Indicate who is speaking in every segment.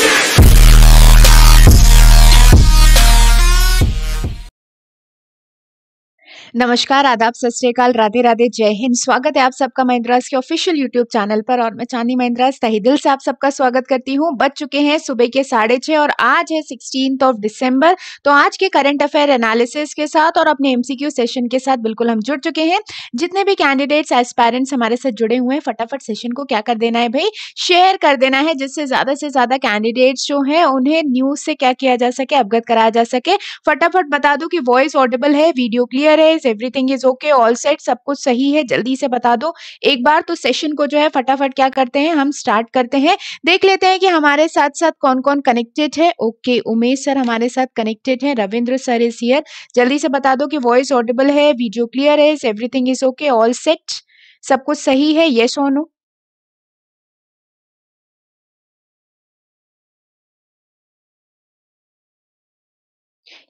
Speaker 1: Cheers! नमस्कार आदाब सत राधे राधे जय हिंद स्वागत है आप सबका महिंद्रास के ऑफिशियल यूट्यूब चैनल पर और मैं चांदी महिंद्रास तही दिल से आप सबका स्वागत करती हूँ बच चुके हैं सुबह के साढ़े छः और आज है सिक्सटीन ऑफ दिसंबर तो आज के करंट अफेयर एनालिसिस के साथ और अपने एम सेशन के साथ बिल्कुल हम जुड़ चुके हैं जितने भी कैंडिडेट्स एस्पायरेंट्स हमारे साथ जुड़े हुए हैं फटाफट सेशन को क्या कर देना है भाई शेयर कर देना है जिससे ज़्यादा से ज़्यादा कैंडिडेट्स जो हैं उन्हें न्यूज़ से क्या किया जा सके अवगत कराया जा सके फटाफट बता दूँ कि वॉइस ऑडेबल है वीडियो क्लियर है guys everything is okay all set सब कुछ सही है जल्दी से बता दो एक बार तो सेशन को जो है फटाफट क्या करते हैं हम स्टार्ट करते हैं देख लेते हैं कि हमारे साथ साथ कौन कौन कनेक्टेड है ओके okay, उमेश सर हमारे साथ कनेक्टेड है रविंद्र सर इज हियर जल्दी से बता दो कि वॉइस ऑडिबल है वीडियो क्लियर है everything is okay all set सब कुछ सही है येस सोनू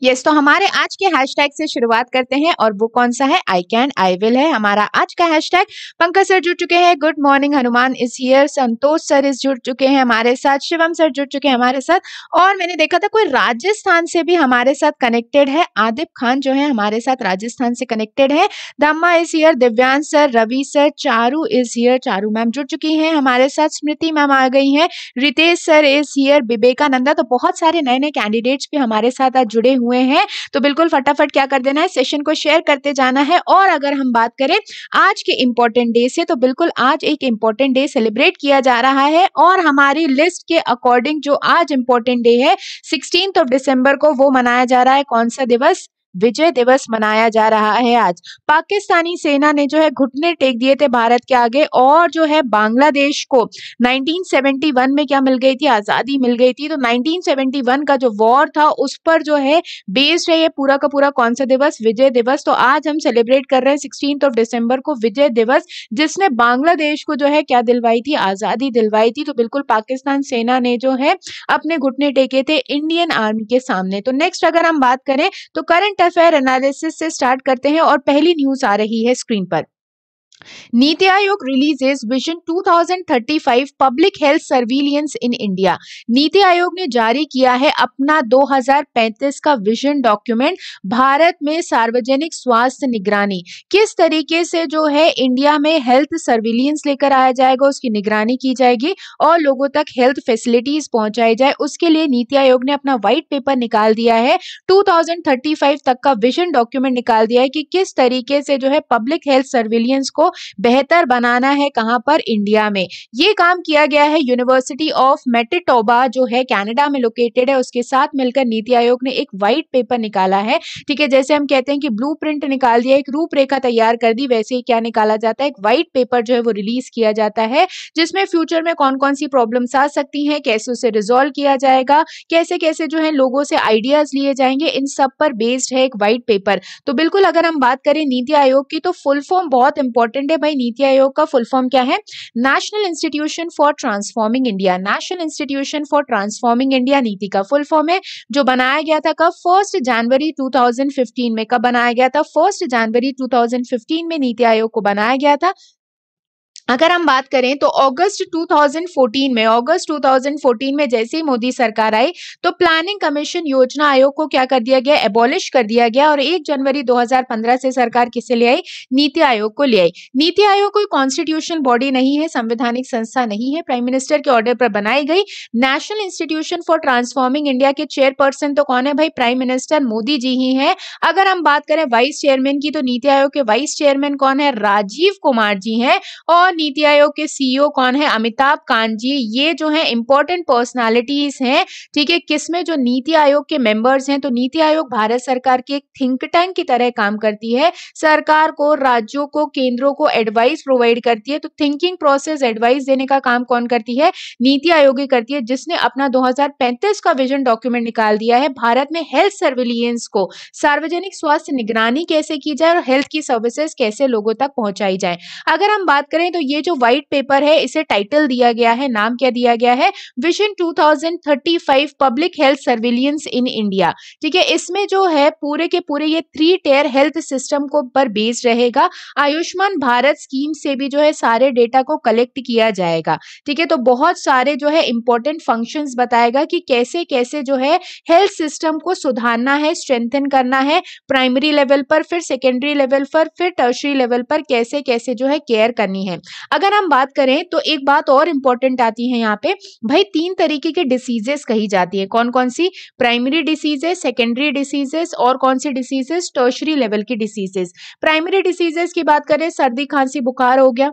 Speaker 1: यस तो हमारे आज के हैशटैग से शुरुआत करते हैं और वो कौन सा है आई कैन आई विल है हमारा आज का हैशटैग पंकज सर जुड़ चुके हैं good morning Hanuman is here Santosh sir is जुड़ चुके हैं हमारे साथ शिवम सर जुड़ चुके हैं हमारे साथ और मैंने देखा था कोई राजस्थान से भी हमारे साथ कनेक्टेड है आदिब खान जो है हमारे साथ राजस्थान से कनेक्टेड है Damma is here Divyang sir Ravi sir Charu is here Charu ma'am जुड़ चुकी हैं हमारे साथ स्मृति मैम आ गई हैं Ritesh sir is here Vivekananda तो बहुत सारे नए नए कैंडिडेट्स भी हमारे साथ आज जुड़े हुए हुए हैं तो बिल्कुल फटाफट क्या कर देना है सेशन को शेयर करते जाना है और अगर हम बात करें आज के इम्पोर्टेंट डे से तो बिल्कुल आज एक इम्पोर्टेंट डे सेलिब्रेट किया जा रहा है और हमारी लिस्ट के अकॉर्डिंग जो आज इम्पोर्टेंट डे है सिक्सटीन ऑफ डिसम्बर को वो मनाया जा रहा है कौन सा दिवस विजय दिवस मनाया जा रहा है आज पाकिस्तानी सेना ने जो है घुटने टेक दिए थे भारत के आगे और जो है बांग्लादेश को 1971 में क्या मिल गई थी आज़ादी मिल गई थी तो 1971 का जो वॉर था उस पर जो है बेस्ड है ये पूरा का पूरा कौन सा दिवस विजय दिवस तो आज हम सेलिब्रेट कर रहे हैं सिक्सटीन ऑफ डिसम्बर को विजय दिवस जिसने बांग्लादेश को जो है क्या दिलवाई थी आज़ादी दिलवाई थी तो बिल्कुल पाकिस्तान सेना ने जो है अपने घुटने टेके थे इंडियन आर्मी के सामने तो नेक्स्ट अगर हम बात करें तो करंट करंट अफेयर एनालिसिस से स्टार्ट करते हैं और पहली न्यूज आ रही है स्क्रीन पर Niti two thousand thirty 2035 public health surveillance in India NITI Aayog ने जारी किया है अपना 2035 का विजन डॉक्यूमेंट भारत में सार्वजनिक स्वास्थ्य निगरानी किस तरीके से जो है इंडिया में हेल्थ सर्विलियंस लेकर आया जाएगा उसकी निगरानी की जाएगी और लोगों तक हेल्थ फैसिलिटीज पहुंचाई जाए उसके लिए नीति आयोग ने अपना व्हाइट पेपर निकाल दिया है फाइव तक का विजन डॉक्यूमेंट निकाल दिया है कि किस तरीके से जो है पब्लिक हेल्थ सर्विलियंस को बेहतर बनाना है कहाँ पर इंडिया में ये काम किया गया है यूनिवर्सिटी ऑफ मेटेटोबा जो है कैनेडा में लोकेटेड है उसके साथ मिलकर नीति आयोग ने एक व्हाइट पेपर निकाला है ठीक है जैसे हम कहते हैं कि ब्लू निकाल दिया एक रूपरेखा तैयार कर दी वैसे ही क्या निकाला जाता है एक व्हाइट पेपर जो है वो रिलीज किया जाता है जिसमें फ्यूचर में कौन कौन सी प्रॉब्लम आ सकती है कैसे उसे रिजोल्व किया जाएगा कैसे कैसे जो है लोगों से आइडियाज लिए जाएंगे इन सब पर बेस्ड है एक व्हाइट पेपर तो बिल्कुल अगर हम बात करें नीति आयोग की तो फुल फॉर्म बहुत इंपॉर्टेंट इंपॉर्टेंट है भाई नीति आयोग का फुल फॉर्म क्या है national institution for transforming India national institution for transforming India NITI का फुल फॉर्म है जो बनाया गया था कब फर्स्ट जनवरी 2015 में कब बनाया गया था फर्स्ट जनवरी 2015 में नीति आयोग को बनाया गया था अगर हम बात करें तो अगस्त 2014 में अगस्त 2014 में जैसे ही मोदी सरकार आई तो प्लानिंग कमीशन योजना आयोग को क्या कर दिया गया एबॉलिश कर दिया गया और 1 जनवरी 2015 से सरकार किसे ले आई नीति आयोग को ले आई नीति आयोग कोई कॉन्स्टिट्यूशनल बॉडी नहीं है संवैधानिक संस्था नहीं है प्राइम मिनिस्टर के ऑर्डर पर बनाई गई national institution for transforming India के चेयरपर्सन तो कौन है भाई प्राइम मिनिस्टर मोदी जी ही है अगर हम बात करें वाइस चेयरमैन की तो नीति आयोग के वाइस चेयरमैन कौन है राजीव कुमार जी हैं और नीति आयोग के सीईओ e कौन है अमिताभ कांत जी ये जो है इंपॉर्टेंट पर्सनालिटीज हैं ठीक है किसमें जो नीति आयोग के मेंबर्स हैं तो नीति आयोग भारत सरकार की एक थिंक टैंक की तरह काम करती है सरकार को राज्यों को केंद्रों को एडवाइस प्रोवाइड करती है तो थिंकिंग प्रोसेस एडवाइस देने का काम कौन करती है नीति आयोग ही करती है जिसने अपना दो का विजन डॉक्यूमेंट निकाल दिया है भारत में हेल्थ सर्विलियंस को सार्वजनिक स्वास्थ्य निगरानी कैसे की जाए और हेल्थ की सर्विसेज कैसे लोगों तक पहुंचाई जाए अगर हम बात करें तो ये जो व्हाइट पेपर है इसे टाइटल दिया गया है नाम क्या दिया गया है vision 2035 public health surveillance in India ठीक है इसमें जो है पूरे के पूरे ये थ्री टेयर हेल्थ सिस्टम को पर बेस रहेगा आयुष्मान भारत स्कीम से भी जो है सारे डेटा को कलेक्ट किया जाएगा ठीक है तो बहुत सारे जो है इंपॉर्टेंट फंक्शन बताएगा कि कैसे कैसे जो है हेल्थ सिस्टम को सुधारना है स्ट्रेंथन करना है प्राइमरी लेवल पर फिर सेकेंडरी लेवल पर फिर टर्शरी लेवल पर कैसे कैसे जो है केयर करनी है अगर हम बात करें तो एक बात और इंपॉर्टेंट आती है यहाँ पे भाई तीन तरीके की डिसीजेस कही जाती है कौन कौन सी प्राइमरी डिसीजेस सेकेंडरी डिसीजेस और कौन सी डिसीजेस टर्शरी लेवल की डिसीजेस प्राइमरी डिसीजेस की बात करें सर्दी खांसी बुखार हो गया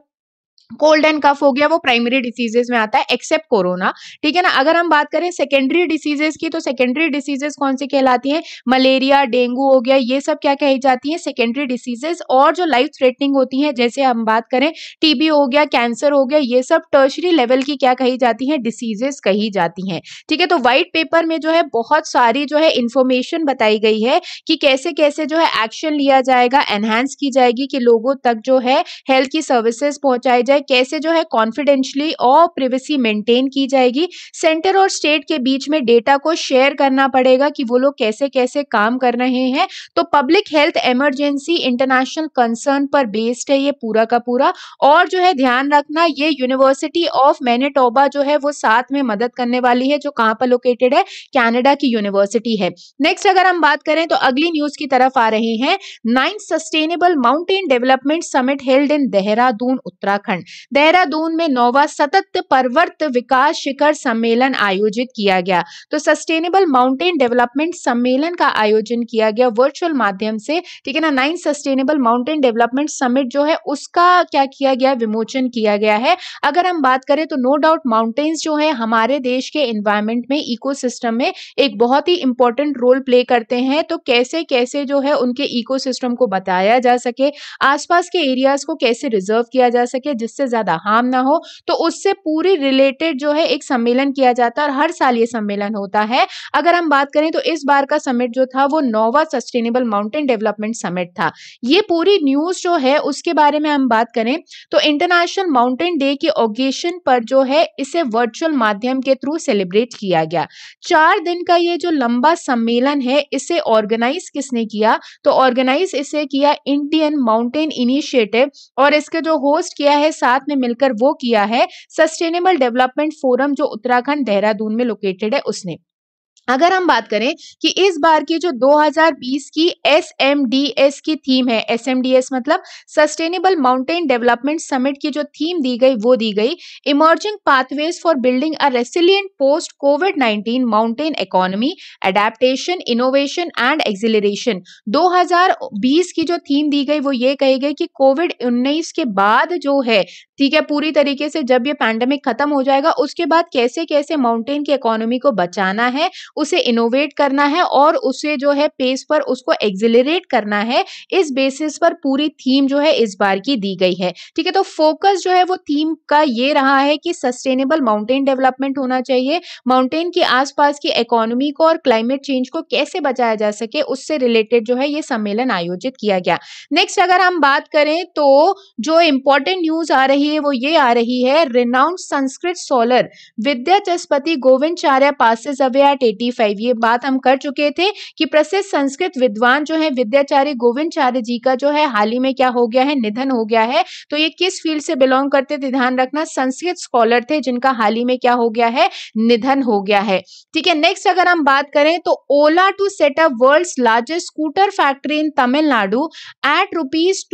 Speaker 1: कोल्ड एंड कफ हो गया वो प्राइमरी डिसीजेज में आता है एक्सेप्ट कोरोना ठीक है ना अगर हम बात करें सेकेंडरी डिसीजेज की तो सेकेंडरी डिसीजेज कौन सी कहलाती हैं मलेरिया डेंगू हो गया ये सब क्या कही जाती हैं सेकेंडरी डिसीजेज और जो लाइफ थ्रेटनिंग होती हैं जैसे हम बात करें टीबी हो गया कैंसर हो गया ये सब टर्शरी लेवल की क्या कही जाती हैं डिसीजेज कही जाती हैं ठीक है तो व्हाइट पेपर में जो है बहुत सारी जो है इंफॉर्मेशन बताई गई है कि कैसे कैसे जो है एक्शन लिया जाएगा एनहेंस की जाएगी कि लोगों तक जो है हेल्थ की सर्विसेज पहुंचाई जाए है कैसे जो है कॉन्फिडेंशली और प्रिवेसी मेंटेन की जाएगी सेंटर और स्टेट के बीच में डेटा को शेयर करना पड़ेगा कि वो लोग कैसे कैसे काम कर रहे हैं तो public health emergency international concern पर बेस्ड है ये पूरा का पूरा और जो है ध्यान रखना ये यूनिवर्सिटी ऑफ मैनेटोबा जो है वो साथ में मदद करने वाली है जो कहां पर लोकेटेड है कैनेडा की यूनिवर्सिटी है नेक्स्ट अगर हम बात करें तो अगली न्यूज की तरफ आ रहे हैं ninth sustainable mountain development summit held in Dehradun Uttarakhand Dehradun में नोवा सतत पर्वत विकास शिखर सम्मेलन आयोजित किया गया तो सस्टेनेबल माउंटेन डेवलपमेंट सम्मेलन का आयोजन किया गया वर्चुअल माध्यम से ठीक है ना nine sustainable mountain development summit जो है उसका क्या किया गया विमोचन किया गया है अगर हम बात करें तो नो डाउट माउंटेन्स जो है हमारे देश के एनवायरमेंट में इको में एक बहुत ही इंपॉर्टेंट रोल प्ले करते हैं तो कैसे कैसे जो है उनके इकोसिस्टम को बताया जा सके आसपास के एरियाज को कैसे रिजर्व किया जा सके जिस इससे ज़्यादा हार्म ना हो तो उससे पूरी रिलेटेड जो है एक सम्मेलन किया जाता है और हर साल ये सम्मेलन होता है अगर हम बात करें तो इस बार का समिट जो था वो नोवा सस्टेनेबल माउंटेन डेवलपमेंट समिट था ये पूरी न्यूज़ जो है उसके बारे में हम बात करें तो इंटरनेशनल माउंटेन डे के ओकेशन पर जो है इसे वर्चुअल माध्यम के थ्रू सेलिब्रेट किया गया चार दिन का ये जो लंबा सम्मेलन है इसे ऑर्गेनाइज किसने किया तो ऑर्गेनाइज इसे किया इंडियन माउंटेन इनिशिएटिव और इसके जो होस्ट किया है साथ में मिलकर वो किया है सस्टेनेबल डेवलपमेंट फोरम जो उत्तराखंड देहरादून में लोकेटेड है उसने अगर हम बात करें कि इस बार की जो 2020 की एस की थीम है एस मतलब सस्टेनेबल माउंटेन डेवलपमेंट समिट की जो थीम दी गई वो दी गई emerging pathways for building a resilient post COVID 19 mountain economy adaptation innovation and acceleration 2020 की जो थीम दी गई वो ये कही गई कि कोविड उन्नीस के बाद जो है ठीक है पूरी तरीके से जब ये पैंडेमिक खत्म हो जाएगा उसके बाद कैसे कैसे माउंटेन की इकोनॉमी को बचाना है उसे इनोवेट करना है और उसे जो है पेस पर उसको एग्जिलरेट करना है इस बेसिस पर पूरी थीम जो है इस बार की दी गई है ठीक है तो फोकस जो है वो थीम का ये रहा है कि सस्टेनेबल माउंटेन डेवलपमेंट होना चाहिए माउंटेन के आसपास की इकोनॉमी को और क्लाइमेट चेंज को कैसे बचाया जा सके उससे रिलेटेड जो है ये सम्मेलन आयोजित किया गया नेक्स्ट अगर हम बात करें तो जो इंपॉर्टेंट न्यूज आ रही है वो ये आ रही है renowned Sanskrit scholar Vidyavachaspati Govindacharya passes away at 1985 ये बात हम कर चुके थे कि प्रसिद्ध संस्कृत विद्वान जो है विद्याचार्य गोविंदचार्य जी का जो है हाल ही में क्या हो गया है निधन हो गया है तो ये किस फील्ड से बिलोंग करते थे ध्यान रखना संस्कृत स्कॉलर थे जिनका हाल ही में क्या हो गया है निधन हो गया है ठीक है नेक्स्ट अगर हम बात करें तो Ola to set up world largest scooter factory in Tamil Nadu at rupees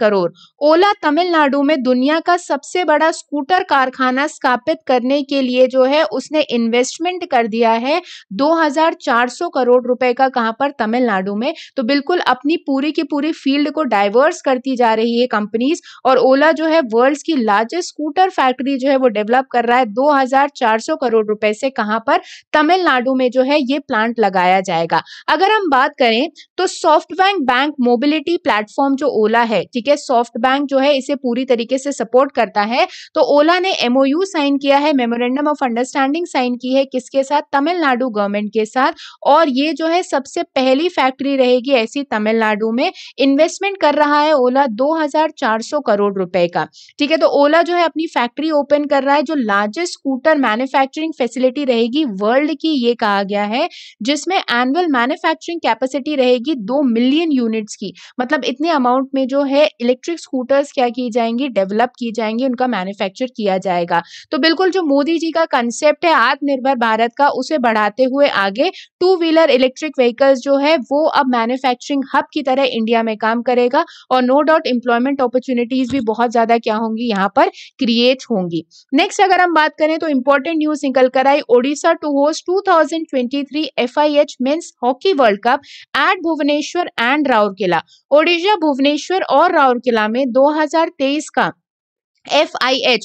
Speaker 1: crore Ola Tamil Nadu में दुनिया का सबसे बड़ा स्कूटर कारखाना स्थापित करने के लिए जो है उसने इन्वेस्टमेंट कर कर दिया है 2400 करोड़ रुपए का कहां पर तमिलनाडु में तो बिल्कुल अपनी पूरी की पूरी फील्ड को डाइवर्स करती जा रही है कंपनीज और ओला जो है वर्ल्ड की लार्जेस्ट स्कूटर फैक्ट्री जो है वो डेवलप कर रहा है दो करोड़ रुपए से कहां पर तमिलनाडु में जो है ये प्लांट लगाया जाएगा अगर हम बात करें तो SoftBank bank mobility platform जो ओला है ठीक है सॉफ्ट बैंक जो है इसे पूरी तरीके से सपोर्ट करता है तो ओला ने एमओयू साइन किया है मेमोरेंडम ऑफ अंडरस्टैंडिंग साइन की है किसके साथ तमिलनाडु गवर्नमेंट के साथ और ये जो है सबसे पहली फैक्ट्री रहेगी ऐसी तमिलनाडु में इन्वेस्टमेंट कर रहा है ओला 2400 करोड़ रुपए का ठीक है तो ओला जो है अपनी फैक्ट्री ओपन कर रहा है जो लार्जेस्ट स्कूटर मैन्युफैक्चरिंग फैसिलिटी रहेगी वर्ल्ड की ये कहा गया है जिसमें एनुअल मैन्युफैक्चरिंग कैपेसिटी रहेगी दो मिलियन यूनिट्स की मतलब इतने अमाउंट में जो है इलेक्ट्रिक स्कूटर्स क्या की जाएंगी डेवलप की जाएंगी उनका मैन्युफैक्चर किया जाएगा तो बिल्कुल जो मोदी जी का कंसेप्ट है आत्मनिर्भर भारत का उसे बढ़ाते हुए आगे टू व्हीलर इलेक्ट्रिक व्हीकल्स जो है वो अब मैन्युफैक्चरिंग हब की तरह इंडिया में काम करेगा और नो डाउट इंप्लॉयमेंट अपॉर्चुनिटीज भी बहुत ज्यादा क्या होंगी यहाँ पर क्रिएट होंगी नेक्स्ट अगर हम बात करें तो इंपॉर्टेंट न्यूज निकल कर आई Odisha to host two thousand twenty hockey world cup at Bhubaneswar and Rourkela Odisha Bhubaneswar और राउरकेला में 2023 का एफ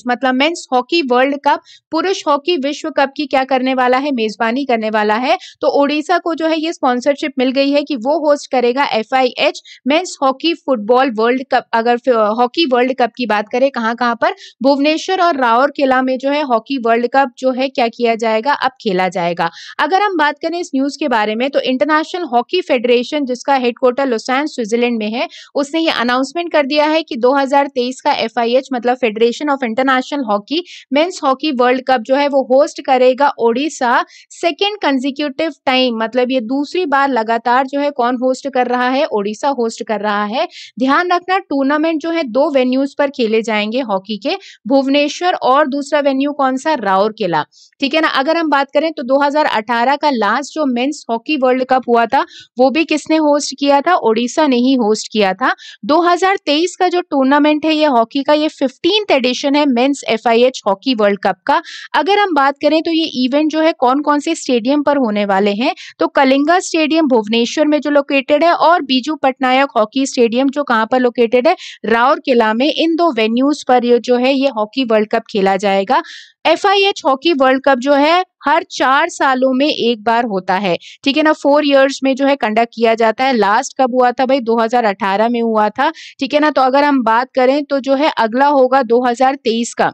Speaker 1: मतलब मेन्स हॉकी वर्ल्ड कप पुरुष हॉकी विश्व कप की क्या करने वाला है मेजबानी करने वाला है तो ओडिशा को जो है ये स्पॉन्सरशिप मिल गई है कि वो होस्ट करेगा F I H men's hockey football world cup अगर हॉकी वर्ल्ड कप की बात करें कहाँ कहाँ पर भुवनेश्वर और रावर किला में जो है हॉकी वर्ल्ड कप जो है क्या किया जाएगा अब खेला जाएगा अगर हम बात करें इस न्यूज के बारे में तो इंटरनेशनल हॉकी फेडरेशन जिसका हेडक्वार्टर लोसैन स्विट्जरलैंड में है उसने ये अनाउंसमेंट कर दिया है कि 2023 का एफ मतलब federation of international hockey men's hockey world cup जो है वो होस्ट करेगा ओडिशा सेकेंड कंजिक्यूटिव टाइम मतलब ये दूसरी बार लगातार जो है कौन होस्ट कर रहा है ओडिशा होस्ट कर रहा है ध्यान रखना टूर्नामेंट जो है दो वेन्यूज पर खेले जाएंगे हॉकी के भुवनेश्वर और दूसरा वेन्यू कौन सा किला ठीक है ना अगर हम बात करें तो 2018 का लास्ट जो मेंस हॉकी वर्ल्ड कप हुआ था वो भी किसने होस्ट किया था ओडिशा ने ही होस्ट किया था 2023 का जो टूर्नामेंट है ये हॉकी का ये फिफ्टींथ एडिशन है men's F hockey world cup का अगर हम बात करें तो ये इवेंट जो है कौन कौन से स्टेडियम पर होने वाले हैं तो कलिंगा स्टेडियम भुवनेश्वर में जो लोकेटेड है और बीजू पटनायक हॉकी स्टेडियम जो कहाँ पर लोकेटेड है राउर किला में इन दो वेन्यूज पर जो है ये हॉकी वर्ल्ड कप खेला जाएगा एफ हॉकी वर्ल्ड कप जो है हर चार सालों में एक बार होता है ठीक है ना फोर इयर्स में जो है कंडक्ट किया जाता है लास्ट कब हुआ था भाई 2018 में हुआ था ठीक है ना तो अगर हम बात करें तो जो है अगला होगा 2023 का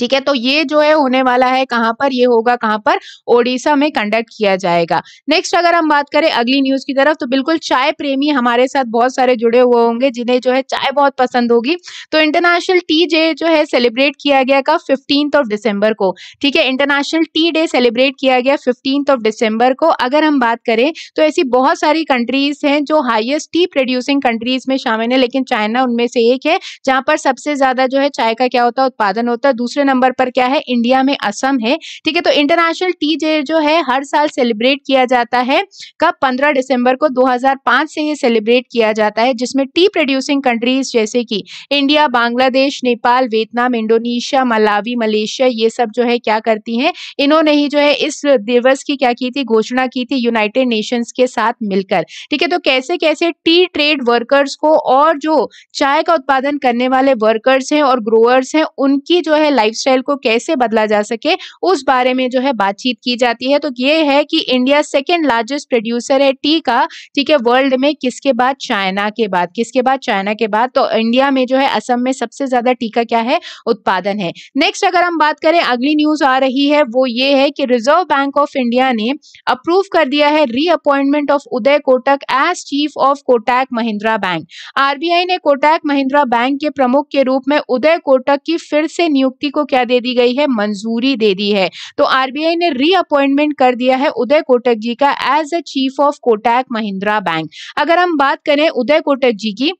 Speaker 1: ठीक है तो ये जो है होने वाला है कहां पर ये होगा कहां पर ओडिशा में कंडक्ट किया जाएगा नेक्स्ट अगर हम बात करें अगली न्यूज की तरफ तो बिल्कुल चाय प्रेमी हमारे साथ बहुत सारे जुड़े हुए होंगे जिन्हें जो है चाय बहुत पसंद होगी तो इंटरनेशनल टी डे जो है सेलिब्रेट किया गया कब फिफ्टीन ऑफ डिसम्बर को ठीक है इंटरनेशनल टी डे सेलिब्रेट किया गया फिफ्टीन ऑफ डिसम्बर को अगर हम बात करें तो ऐसी बहुत सारी कंट्रीज हैं जो हाइएस्ट टी प्रोड्यूसिंग कंट्रीज में शामिल है लेकिन चाइना उनमें से एक है जहां पर सबसे ज्यादा जो है चाय का क्या होता है उत्पादन होता है दूसरे दूसरे नंबर पर क्या है इंडिया में असम है ठीक है तो इंटरनेशनल टी डे जो है हर साल सेलिब्रेट किया जाता है कब 15 दिसंबर को 2005 से ये सेलिब्रेट किया जाता है जिसमें टी प्रोड्यूसिंग कंट्रीज जैसे कि India Bangladesh Nepal Vietnam Indonesia Malawi Malaysia ये सब जो है क्या करती हैं इन्होंने ही जो है इस दिवस की क्या की थी घोषणा की थी यूनाइटेड नेशंस के साथ मिलकर ठीक है तो कैसे कैसे टी ट्रेड वर्कर्स को और जो चाय का उत्पादन करने वाले वर्कर्स हैं और ग्रोअर्स हैं उनकी जो है लाइफ लाइफस्टाइल को कैसे बदला जा सके उस बारे में जो है बातचीत की जाती है तो ये है कि इंडिया सेकेंड लार्जेस्ट प्रोड्यूसर है टी का ठीक है वर्ल्ड में किसके बाद चाइना के बाद किसके बाद चाइना के बाद तो इंडिया में जो है असम में सबसे ज्यादा टीका क्या है उत्पादन है नेक्स्ट अगर हम बात करें अगली न्यूज आ रही है वो ये है कि रिजर्व बैंक ऑफ इंडिया ने अप्रूव कर दिया है reappointment of Uday Kotak as chief of Kotak Mahindra bank RBI ने कोटैक महिंद्रा बैंक के प्रमुख के रूप में उदय कोटक की फिर से नियुक्ति को को क्या दे दी गई है मंजूरी दे दी है तो आरबीआई ने रीअपॉइंटमेंट कर दिया है उदय कोटक जी का as uh chief of Kotak Mahindra bank अगर हम बात करें उदय कोटक जी की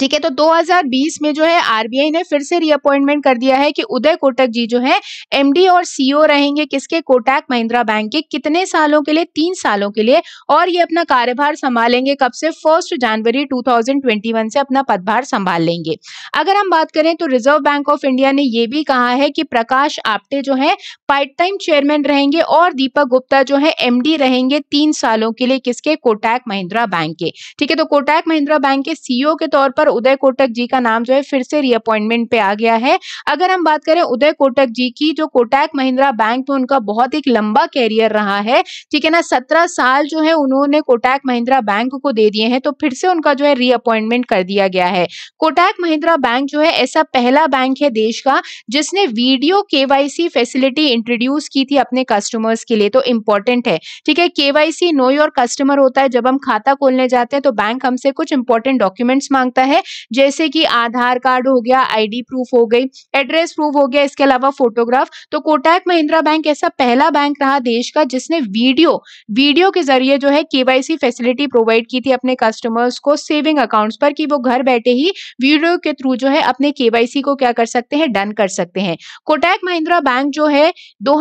Speaker 1: ठीक है तो 2020 में जो है आरबीआई ने फिर से रीअपॉइंटमेंट कर दिया है कि उदय कोटक जी जो है एमडी और सीईओ e रहेंगे किसके कोटक महिंद्रा बैंक के कितने सालों के लिए तीन सालों के लिए और ये अपना कार्यभार संभालेंगे कब से फर्स्ट जनवरी 2021 से अपना पदभार संभाल लेंगे अगर हम बात करें तो रिजर्व बैंक ऑफ इंडिया ने यह भी कहा है कि प्रकाश आप्टे जो है पार्ट टाइम चेयरमैन रहेंगे और दीपक गुप्ता जो है एमडी रहेंगे तीन सालों के लिए किसके कोटैक महिंद्रा बैंक के ठीक है तो कोटैक महिंद्रा बैंक के सीईओ e के तौर पर और उदय कोटक जी का नाम जो है फिर से रीअपॉइंटमेंट पे आ गया है अगर हम बात करें उदय कोटक जी की जो कोटक महिंद्रा बैंक में उनका बहुत एक लंबा कैरियर रहा है ठीक है ना सत्रह साल जो है उन्होंने कोटैक महिंद्रा बैंक को दे दिए हैं तो फिर से उनका जो है रीअपॉइंटमेंट कर दिया गया है कोटैक महिंद्रा बैंक जो है ऐसा पहला बैंक है देश का जिसने वीडियो केवाईसी फैसिलिटी इंट्रोड्यूस की थी अपने कस्टमर्स के लिए तो इंपॉर्टेंट है ठीक है केवाईसी नो योर कस्टमर होता है जब हम खाता खोलने जाते हैं तो बैंक हमसे कुछ इंपॉर्टेंट डॉक्यूमेंट्स मांगता है है जैसे कि आधार कार्ड हो गया आईडी प्रूफ हो गई एड्रेस प्रूफ हो गया इसके अलावा फोटोग्राफ तो कोटैक महिंद्रा बैंक ऐसा पहला बैंक रहा देश का जिसने वीडियो वीडियो के जरिए जो है केवाईसी फैसिलिटी प्रोवाइड की थी अपने कस्टमर्स को सेविंग अकाउंट्स पर कि वो घर बैठे ही वीडियो के थ्रू जो है अपने केवाईसी को क्या कर सकते हैं डन कर सकते हैं कोटैक महिंद्रा बैंक जो है दो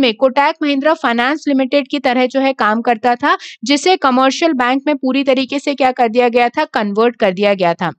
Speaker 1: में कोटैक महिंद्रा फाइनेंस लिमिटेड की तरह जो है काम करता था जिसे कमर्शियल बैंक में पूरी तरीके से क्या कर दिया गया था कन्वर्ट कर दिया गया किया था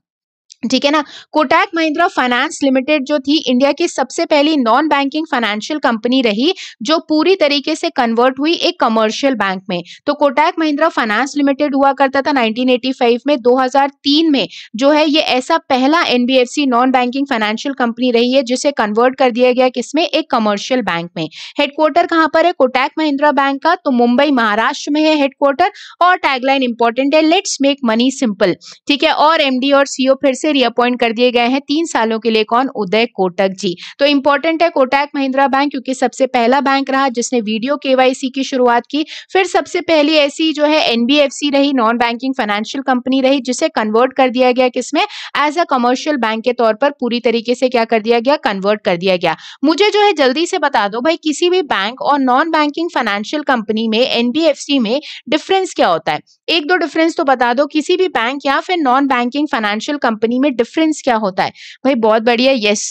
Speaker 1: ठीक है ना कोटैक महिंद्रा फाइनेंस लिमिटेड जो थी इंडिया की सबसे पहली नॉन बैंकिंग फाइनेंशियल कंपनी रही जो पूरी तरीके से कन्वर्ट हुई एक कमर्शियल बैंक में तो कोटैक महिंद्रा फाइनेंस लिमिटेड हुआ करता था 1985 में 2003 में जो है ये ऐसा पहला NBFC non banking financial company रही है जिसे कन्वर्ट कर दिया गया किसमें एक कमर्शियल बैंक में हेडक्वार्टर कहाँ पर है कोटैक महिंद्रा बैंक का तो मुंबई महाराष्ट्र में है हेडक्वार्टर और टैगलाइन इंपॉर्टेंट है लेट्स मेक मनी सिंपल ठीक है और एमडी और सीओ e फिर से से रिअपॉइंट कर दिए गए हैं तीन सालों के लिए कौन उदय कोटक जी तो इंपॉर्टेंट है कोटक महिंद्रा बैंक क्योंकि सबसे पहला बैंक रहा जिसने वीडियो केवाईसी की शुरुआत की फिर सबसे पहली ऐसी जो है एनबीएफसी रही नॉन बैंकिंग फाइनेंशियल कंपनी रही जिसे कन्वर्ट कर दिया गया किसमें एज अ कमर्शियल बैंक के तौर पर पूरी तरीके से क्या कर दिया गया कन्वर्ट कर दिया गया मुझे जो है जल्दी से बता दो भाई किसी भी बैंक और नॉन बैंकिंग फाइनेंशियल कंपनी में एनबीएफसी में डिफरेंस क्या होता है एक दो डिफरेंस तो बता दो किसी भी बैंक या फिर नॉन बैंकिंग फाइनेंशियल कंपनी में डिफरेंस क्या होता है भाई बहुत बढ़िया यस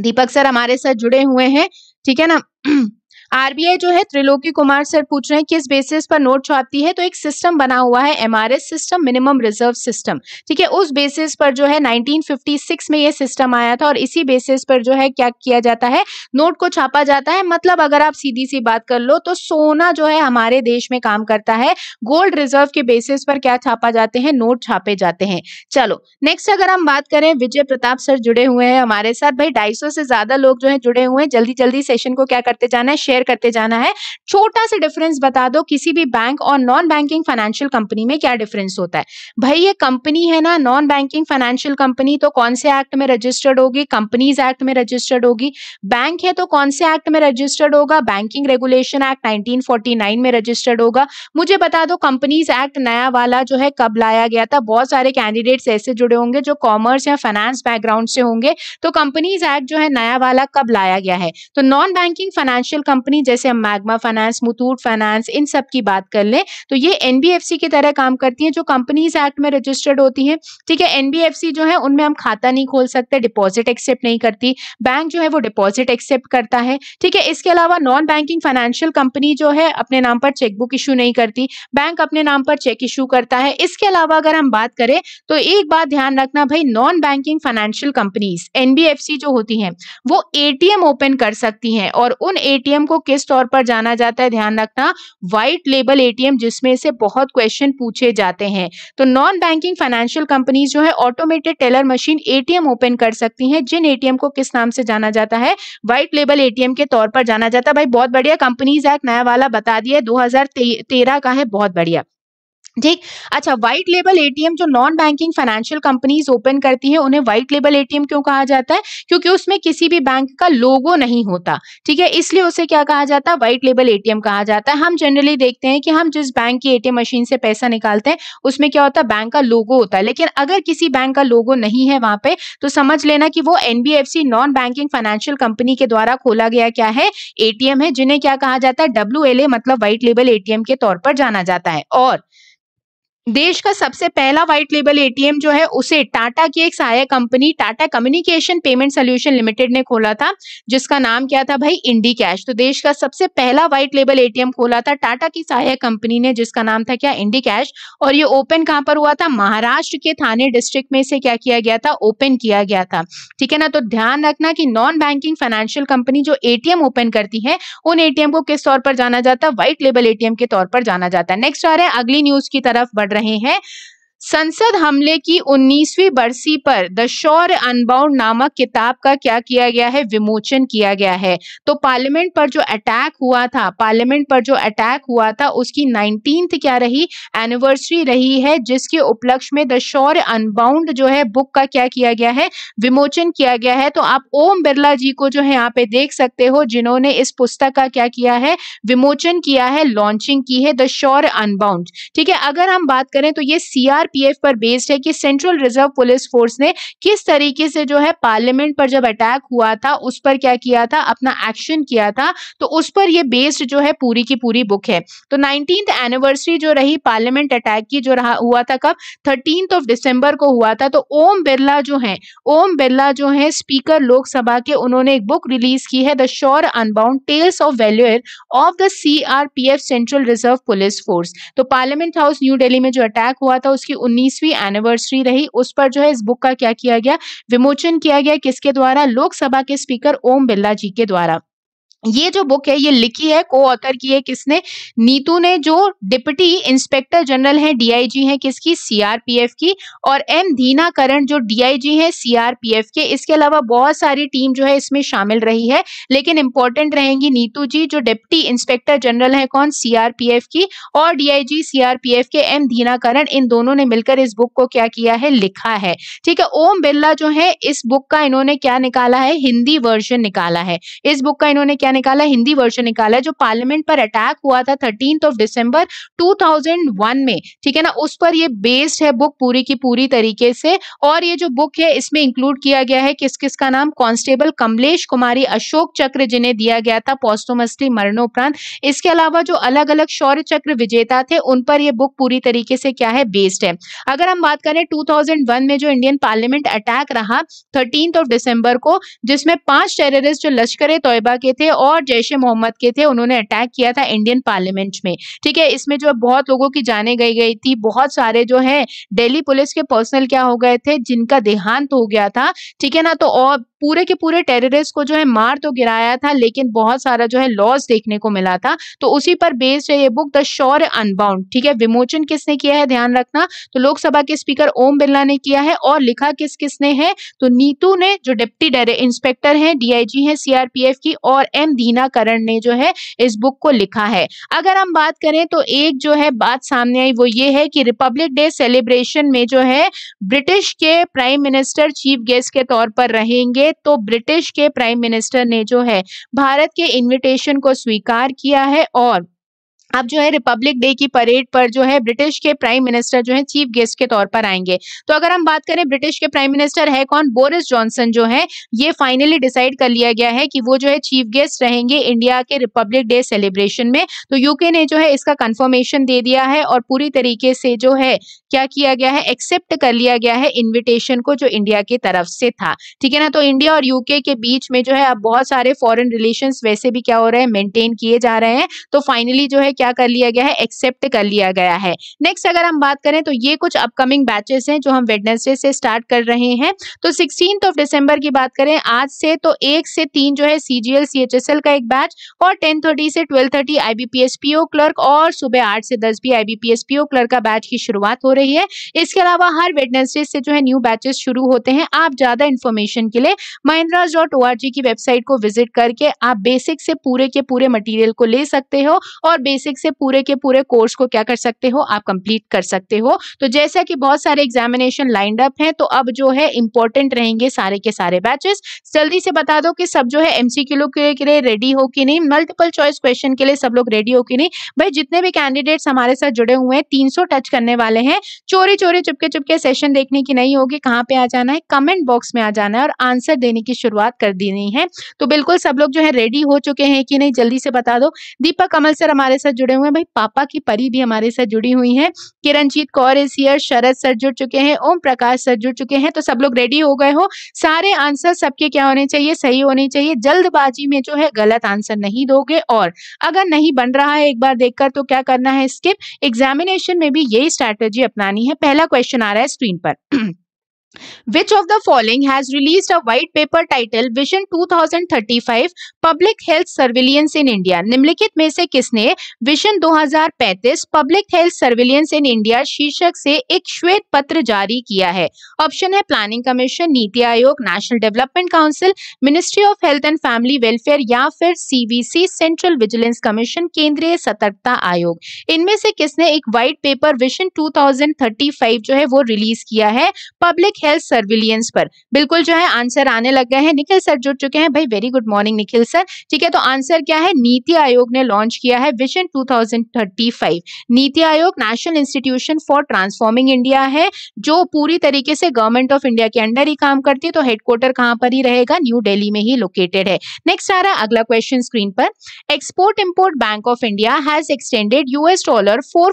Speaker 1: दीपक सर हमारे साथ जुड़े हुए हैं ठीक है ना आरबीआई जो है त्रिलोकी कुमार सर पूछ रहे हैं किस बेसिस पर नोट छापती है तो एक सिस्टम बना हुआ है MRS system minimum reserve system ठीक है उस बेसिस पर जो है 1956 में ये सिस्टम आया था और इसी बेसिस पर जो है क्या किया जाता है नोट को छापा जाता है मतलब अगर आप सीधी सी बात कर लो तो सोना जो है हमारे देश में काम करता है गोल्ड रिजर्व के बेसिस पर क्या छापा जाते हैं नोट छापे जाते हैं चलो नेक्स्ट अगर हम बात करें विजय प्रताप सर जुड़े हुए हैं हमारे साथ भाई 250 से ज्यादा लोग जो है जुड़े हुए हैं जल्दी जल्दी सेशन को क्या करते जाना है शेयर शेयर करते जाना है छोटा सा डिफरेंस बता दो किसी भी बैंक और नॉन बैंकिंग फाइनेंशियल कंपनी में क्या डिफरेंस होता है भाई ये कंपनी है ना नॉन बैंकिंग फाइनेंशियल कंपनी तो कौन से एक्ट में रजिस्टर्ड होगी कंपनीज एक्ट में रजिस्टर्ड होगी बैंक है तो कौन से एक्ट में रजिस्टर्ड होगा बैंकिंग रेगुलेशन एक्ट 1949 में रजिस्टर्ड होगा मुझे बता दो कंपनीज एक्ट नया वाला जो है कब लाया गया था बहुत सारे कैंडिडेट्स ऐसे जुड़े होंगे जो कॉमर्स या फाइनेंस बैकग्राउंड से होंगे तो कंपनीज एक्ट जो है नया वाला कब लाया गया है तो non banking financial company company जैसे हम मैग्मा फाइनेंस मुथूट फाइनेंस इन सब की बात कर लें तो ये एनबीएफसी की तरह काम करती हैं जो कंपनीज एक्ट में रजिस्टर्ड होती हैं ठीक है एनबीएफसी जो है उनमें हम खाता नहीं खोल सकते डिपॉजिट एक्सेप्ट नहीं करती बैंक जो है वो डिपॉजिट एक्सेप्ट करता है ठीक है इसके अलावा नॉन बैंकिंग फाइनेंशियल कंपनी जो है अपने नाम पर चेकबुक इशू नहीं करती बैंक अपने नाम पर चेक इशू करता है इसके अलावा अगर हम बात करें तो एक बात ध्यान रखना भाई non banking financial companies NBFC जो होती हैं वो एटीएम ओपन कर सकती हैं और उन एटीएम को किस तौर पर जाना जाता है ध्यान रखना व्हाइट लेबल एटीएम जिसमें से बहुत क्वेश्चन पूछे जाते हैं तो नॉन बैंकिंग फाइनेंशियल कंपनीज जो है automated teller machine ATM open कर सकती हैं जिन एटीएम को किस नाम से जाना जाता है व्हाइट लेबल एटीएम के तौर पर जाना जाता है भाई बहुत बढ़िया कंपनीज एक्ट नया वाला बता दिया दो हजार तेरह का है बहुत बढ़िया ठीक अच्छा व्हाइट लेबल एटीएम जो non banking financial companies open करती है उन्हें व्हाइट लेबल एटीएम क्यों कहा जाता है क्योंकि उसमें किसी भी बैंक का लोगो नहीं होता ठीक है इसलिए उसे क्या कहा जाता है व्हाइट लेबल एटीएम कहा जाता है हम जनरली देखते हैं कि हम जिस बैंक की एटीएम मशीन से पैसा निकालते हैं उसमें क्या होता है बैंक का लोगो होता है लेकिन अगर किसी बैंक का लोगो नहीं है वहां पे तो समझ लेना की वो NBFC non banking financial company के द्वारा खोला गया क्या है एटीएम है जिन्हें क्या कहा जाता है डब्ल्यू मतलब व्हाइट लेबल एटीएम के तौर पर जाना जाता है और देश का सबसे पहला व्हाइट लेबल एटीएम जो है उसे टाटा की एक सहायक company Tata communication payment solution limited ने खोला था जिसका नाम क्या था भाई इंडी कैश तो देश का सबसे पहला व्हाइट लेबल एटीएम खोला था टाटा की सहायक कंपनी ने जिसका नाम था क्या इंडी कैश और ये ओपन कहाँ पर हुआ था महाराष्ट्र के थाने डिस्ट्रिक्ट में इसे क्या किया गया था ओपन किया गया था ठीक है ना तो ध्यान रखना की नॉन बैंकिंग फाइनेंशियल कंपनी जो एटीएम ओपन करती है उन एटीएम को किस तौर पर जाना जाता है व्हाइट लेबल एटीएम के तौर पर जाना जाता है नेक्स्ट आ रहा है अगली न्यूज की तरफ बढ़ रहे हैं संसद हमले की 19वीं बरसी पर द शौर्य अनबाउंड नामक किताब का क्या किया गया है विमोचन किया गया है तो पार्लियामेंट पर जो अटैक हुआ था पार्लियामेंट पर जो अटैक हुआ था उसकी नाइनटीन क्या रही एनिवर्सरी रही है जिसके उपलक्ष्य में द शौर्य अनबाउंड जो है बुक का क्या किया गया है विमोचन किया गया है तो आप ओम बिरला जी को जो है यहाँ पे देख सकते हो जिन्होंने इस पुस्तक का क्या किया है विमोचन किया है लॉन्चिंग की है द शौर्य अनबाउंड ठीक है अगर हम बात करें तो ये सीआर सीआरपीएफ पर बेस्ड है कि सेंट्रल रिजर्व पुलिस फोर्स ने किस तरीके से जो है पार्लियामेंट पर जब अटैक हुआ था उस पर क्या किया था अपना एक्शन किया था तो उस पर यह बेस्ड जो है पूरी की पूरी बुक है तो नाइनटीन एनिवर्सरी जो रही पार्लियामेंट अटैक की जो रहा हुआ था कब थर्टीन ऑफ दिसंबर को हुआ था तो ओम बिरला जो है ओम बिरला जो है स्पीकर लोकसभा के उन्होंने एक बुक रिलीज की है the sure unbound tales of valour of the CRPF central reserve police force तो पार्लियामेंट हाउस न्यू दिल्ली में जो अटैक हुआ था उसकी उन्नीसवीं एनिवर्सरी रही उस पर जो है इस बुक का क्या किया गया विमोचन किया गया किसके द्वारा लोकसभा के स्पीकर ओम बिरला जी के द्वारा ये जो बुक है ये लिखी है को ऑथर की है किसने नीतू ने जो डिप्टी इंस्पेक्टर जनरल हैं डीआईजी हैं किसकी सीआरपीएफ की और एम धीना करण जो डीआईजी हैं सीआरपीएफ के इसके अलावा बहुत सारी टीम जो है इसमें शामिल रही है लेकिन इंपॉर्टेंट रहेंगी नीतू जी जो डिप्टी इंस्पेक्टर जनरल है कौन सीआरपीएफ की और डीआईजी सीआरपीएफ के एम धीनाकरण इन दोनों ने मिलकर इस बुक को क्या किया है लिखा है ठीक है ओम बिरला जो है इस बुक का इन्होंने क्या निकाला है हिंदी वर्जन निकाला है इस बुक का इन्होंने क्या क्या निकाला हिंदी वर्षन निकाला है जो पार्लियामेंट पर अटैक हुआ था थर्टीन ऑफ डिसम्बर टू में ठीक है ना उस पर ये बेस्ड है बुक पूरी की पूरी तरीके से और ये जो बुक है इसमें इंक्लूड किया गया है किस किस का नाम कांस्टेबल कमलेश कुमारी अशोक चक्र जिन्हें दिया गया था पोस्टोमसली मरणोपरांत इसके अलावा जो अलग अलग शौर्य चक्र विजेता थे उन पर यह बुक पूरी तरीके से क्या है बेस्ड है अगर हम बात करें 2001 में जो इंडियन पार्लियामेंट अटैक रहा थर्टीन ऑफ दिसंबर को जिसमें पांच टेररिस्ट जो लश्कर तोयबा के थे और जैश मोहम्मद के थे उन्होंने अटैक किया था इंडियन पार्लियामेंट में ठीक है इसमें जो बहुत लोगों की जाने गई गई थी बहुत सारे जो है दिल्ली पुलिस के पर्सनल क्या हो गए थे जिनका देहांत हो गया था ठीक है ना तो और पूरे के पूरे टेररिस्ट को जो है मार तो गिराया था लेकिन बहुत सारा जो है लॉस देखने को मिला था तो उसी पर बेस्ड है ये बुक द शौर्य अनबाउंड ठीक है विमोचन किसने किया है ध्यान रखना तो लोकसभा के स्पीकर ओम बिरला ने किया है और लिखा किस किसने है तो नीतू ने जो डिप्टी इंस्पेक्टर है डीआईजी है सीआरपीएफ की और एम दीनाकरण ने जो है इस बुक को लिखा है अगर हम बात करें तो एक जो है बात सामने आई वो ये है कि रिपब्लिक डे सेलिब्रेशन में जो है ब्रिटिश के प्राइम मिनिस्टर चीफ गेस्ट के तौर पर रहेंगे तो ब्रिटिश के प्राइम मिनिस्टर ने जो है भारत के इनविटेशन को स्वीकार किया है और अब जो है रिपब्लिक डे की परेड पर जो है ब्रिटिश के प्राइम मिनिस्टर जो है चीफ गेस्ट के तौर पर आएंगे तो अगर हम बात करें ब्रिटिश के प्राइम मिनिस्टर है कौन बोरिस जॉनसन जो है ये फाइनली डिसाइड कर लिया गया है कि वो जो है चीफ गेस्ट रहेंगे इंडिया के रिपब्लिक डे सेलिब्रेशन में तो यूके ने जो है इसका कन्फर्मेशन दे दिया है और पूरी तरीके से जो है क्या किया गया है एक्सेप्ट कर लिया गया है इन्विटेशन को जो इंडिया की तरफ से था ठीक है ना तो इंडिया और यूके के बीच में जो है अब बहुत सारे फॉरेन रिलेशन वैसे भी क्या हो रहे हैं मेंटेन किए जा रहे हैं तो फाइनली जो है क्या कर लिया गया है एक्सेप्ट कर लिया गया है नेक्स्ट अगर हम बात करें तो ये कुछ अपकमिंग बैचेस हैं जो हम वेडनेसडे से स्टार्ट कर रहे हैं तो सिक्सटीन ऑफ डिसम्बर की बात करें आज से तो एक से तीन जो है सीजीएल सीएचएसएल का एक बैच और टेन थर्टी से ट्वेल्व थर्टी क्लर्क और सुबह आठ से दस भी आईबीपीएसपीओ क्लर्क का बैच की शुरुआत हो रही रही है इसके अलावा हर वेडनेसडे से जो है न्यू बैचेस शुरू होते हैं आप ज्यादा इन्फॉर्मेशन के लिए महिंद्रा डॉट की वेबसाइट को विजिट करके आप बेसिक से पूरे के पूरे मटेरियल को ले सकते हो और बेसिक से पूरे के पूरे कोर्स को क्या कर सकते हो आप कंप्लीट कर सकते हो तो जैसा कि बहुत सारे एग्जामिनेशन लाइंड अप हैं तो अब जो है इंपॉर्टेंट रहेंगे सारे के सारे बैचेस जल्दी से बता दो कि सब जो है एमसीक्यू के लिए रेडी हो कि नहीं मल्टीपल चॉइस क्वेश्चन के लिए सब लोग रेडी हो कि नहीं भाई जितने भी कैंडिडेट्स हमारे साथ जुड़े हुए हैं 300 टच करने वाले हैं चोरी चोरी चुपके चुपके सेशन देखने की नहीं होगी कहाँ पे आ जाना है कमेंट बॉक्स में आ जाना है और आंसर देने की शुरुआत कर देनी है तो बिल्कुल सब लोग जो है रेडी हो चुके हैं कि नहीं जल्दी से बता दो दीपक कमल सर हमारे साथ जुड़े हुए हैं भाई पापा की परी भी हमारे साथ जुड़ी हुई है किरणजीत कौर इस ईयर शरद सर जुड़ चुके हैं ओम प्रकाश सर जुड़ चुके हैं तो सब लोग रेडी हो गए हो सारे आंसर सबके क्या होने चाहिए सही होने चाहिए जल्दबाजी में जो है गलत आंसर नहीं दोगे और अगर नहीं बन रहा है एक बार देखकर तो क्या करना है स्किप एग्जामिनेशन में भी यही स्ट्रैटेजी अपना जितनानी है पहला क्वेश्चन आ रहा है स्क्रीन पर which of the following has release a white paper title vision 2035 public health surveillance in India निम्नलिखित में से किसने vision 2035 public health surveillance in India शीर्षक से एक श्वेत पत्र जारी किया है ऑप्शन है planning commission NITI Aayog national development council ministry of health and family welfare या फिर सीवीसी सेंट्रल विजिलेंस कमीशन केंद्रीय सतर्कता आयोग इनमें से किसने एक व्हाइट पेपर विजन टू जो है वो रिलीज किया है पब्लिक हेल्थ सर्विलियंस पर बिल्कुल जो है आंसर आने लग गए हैं निखिल सर जुड़ चुके हैं भाई very good morning Nikhil sir ठीक है तो आंसर क्या है नीति आयोग ने लॉन्च किया है vision 2035 NITI Aayog national institution for transforming India है जो पूरी तरीके से गवर्नमेंट ऑफ इंडिया के अंडर ही काम करती है तो हेडक्वार्टर कहां पर ही रहेगा न्यू डेली में ही लोकेटेड है नेक्स्ट आ रहा है अगला क्वेश्चन स्क्रीन पर export import bank of India has extended US dollar four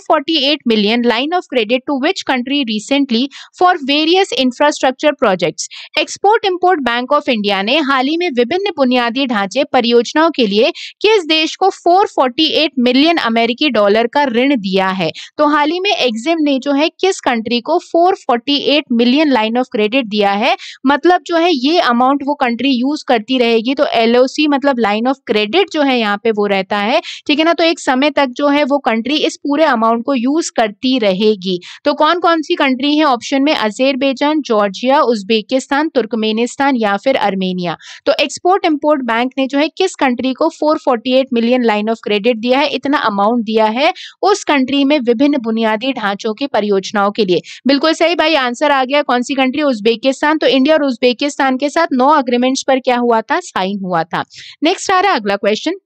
Speaker 1: million line of credit to which country recently for various infrastructure projects export import bank of India ने हाल ही में विभिन्न बुनियादी ढांचे परियोजनाओं के लिए किस देश को 448 मिलियन अमेरिकी डॉलर का ऋण दिया है तो हाल ही में एग्जिम ने जो है किस कंट्री को 448 मिलियन लाइन ऑफ क्रेडिट दिया है मतलब जो है ये अमाउंट वो कंट्री यूज करती रहेगी तो एल मतलब लाइन ऑफ क्रेडिट जो है यहाँ पे वो रहता है ठीक है ना तो एक समय तक जो है वो कंट्री इस पूरे अमाउंट को यूज करती रहेगी तो कौन कौन सी कंट्री है ऑप्शन में अजेरबेजान जॉर्जिया उज्बेकिस्तान तुर्कमेनिस्तान या फिर अर्मेनिया तो एक्सपोर्ट इम्पोर्ट बैंक ने जो है किस कंट्री को 448 मिलियन लाइन ऑफ क्रेडिट दिया है इतना अमाउंट दिया है उस कंट्री में विभिन्न बुनियादी ढांचों की परियोजनाओं के लिए बिल्कुल सही भाई आंसर आ गया कौन सी कंट्री उज्बेकिस्तान तो इंडिया और उज्बेकिस्तान के साथ नौ अग्रीमेंट्स पर क्या हुआ था साइन हुआ था नेक्स्ट आ रहा अगला question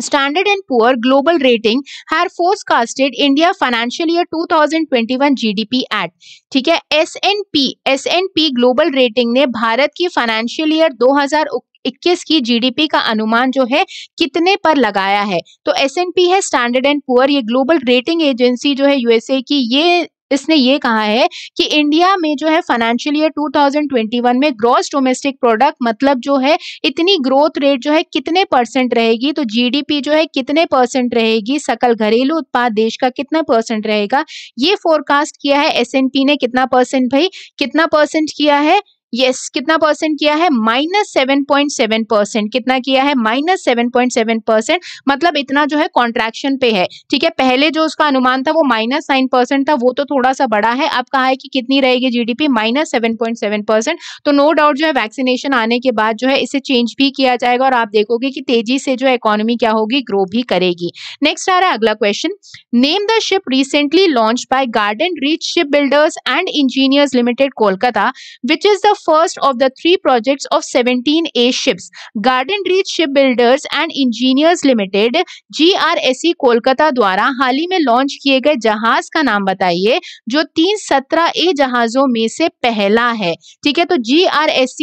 Speaker 1: Standard and Poor Global Rating had forecasted India financial year 2021 GDP at ठीक है S and P S and P global rating ने भारत की फाइनेंशियल ईयर 2021 की जीडीपी का अनुमान जो है कितने पर लगाया है तो एस एन पी है स्टैंडर्ड एंड पुअर ये ग्लोबल रेटिंग एजेंसी जो है यूएसए की ये इसने ये कहा है कि इंडिया में जो है फाइनेंशियल ईयर 2021 में ग्रॉस डोमेस्टिक प्रोडक्ट मतलब जो है इतनी ग्रोथ रेट जो है कितने परसेंट रहेगी तो जीडीपी जो है कितने परसेंट रहेगी सकल घरेलू उत्पाद देश का कितना परसेंट रहेगा ये फोरकास्ट किया है एस ने कितना परसेंट भाई कितना परसेंट किया है यस कितना परसेंट किया है minus seven point seven percent कितना किया है minus seven point seven percent मतलब इतना जो है कॉन्ट्रेक्शन पे है ठीक है पहले जो उसका अनुमान था वो माइनस नाइन परसेंट था वो तो थोड़ा सा बड़ा है अब कहा है कि कितनी रहेगी GDP minus seven point seven percent तो नो डाउट जो है वैक्सीनेशन आने के बाद जो है इसे चेंज भी किया जाएगा और आप देखोगे कि तेजी से जो है इकोनॉमी क्या होगी ग्रो भी करेगी नेक्स्ट आ रहा है अगला question name the ship recently launch by garden reach ship builders and engineers limited Kolkata which is the first of the three projects of 17A Ships, Garden Reach Shipbuilders and Engineers Limited, GRSE Kolkata द्वारा हाल ही में launch किए गए जहाज का नाम बताइए जो तीन सत्रह ए जहाजों में से पहला है ठीक है तो जी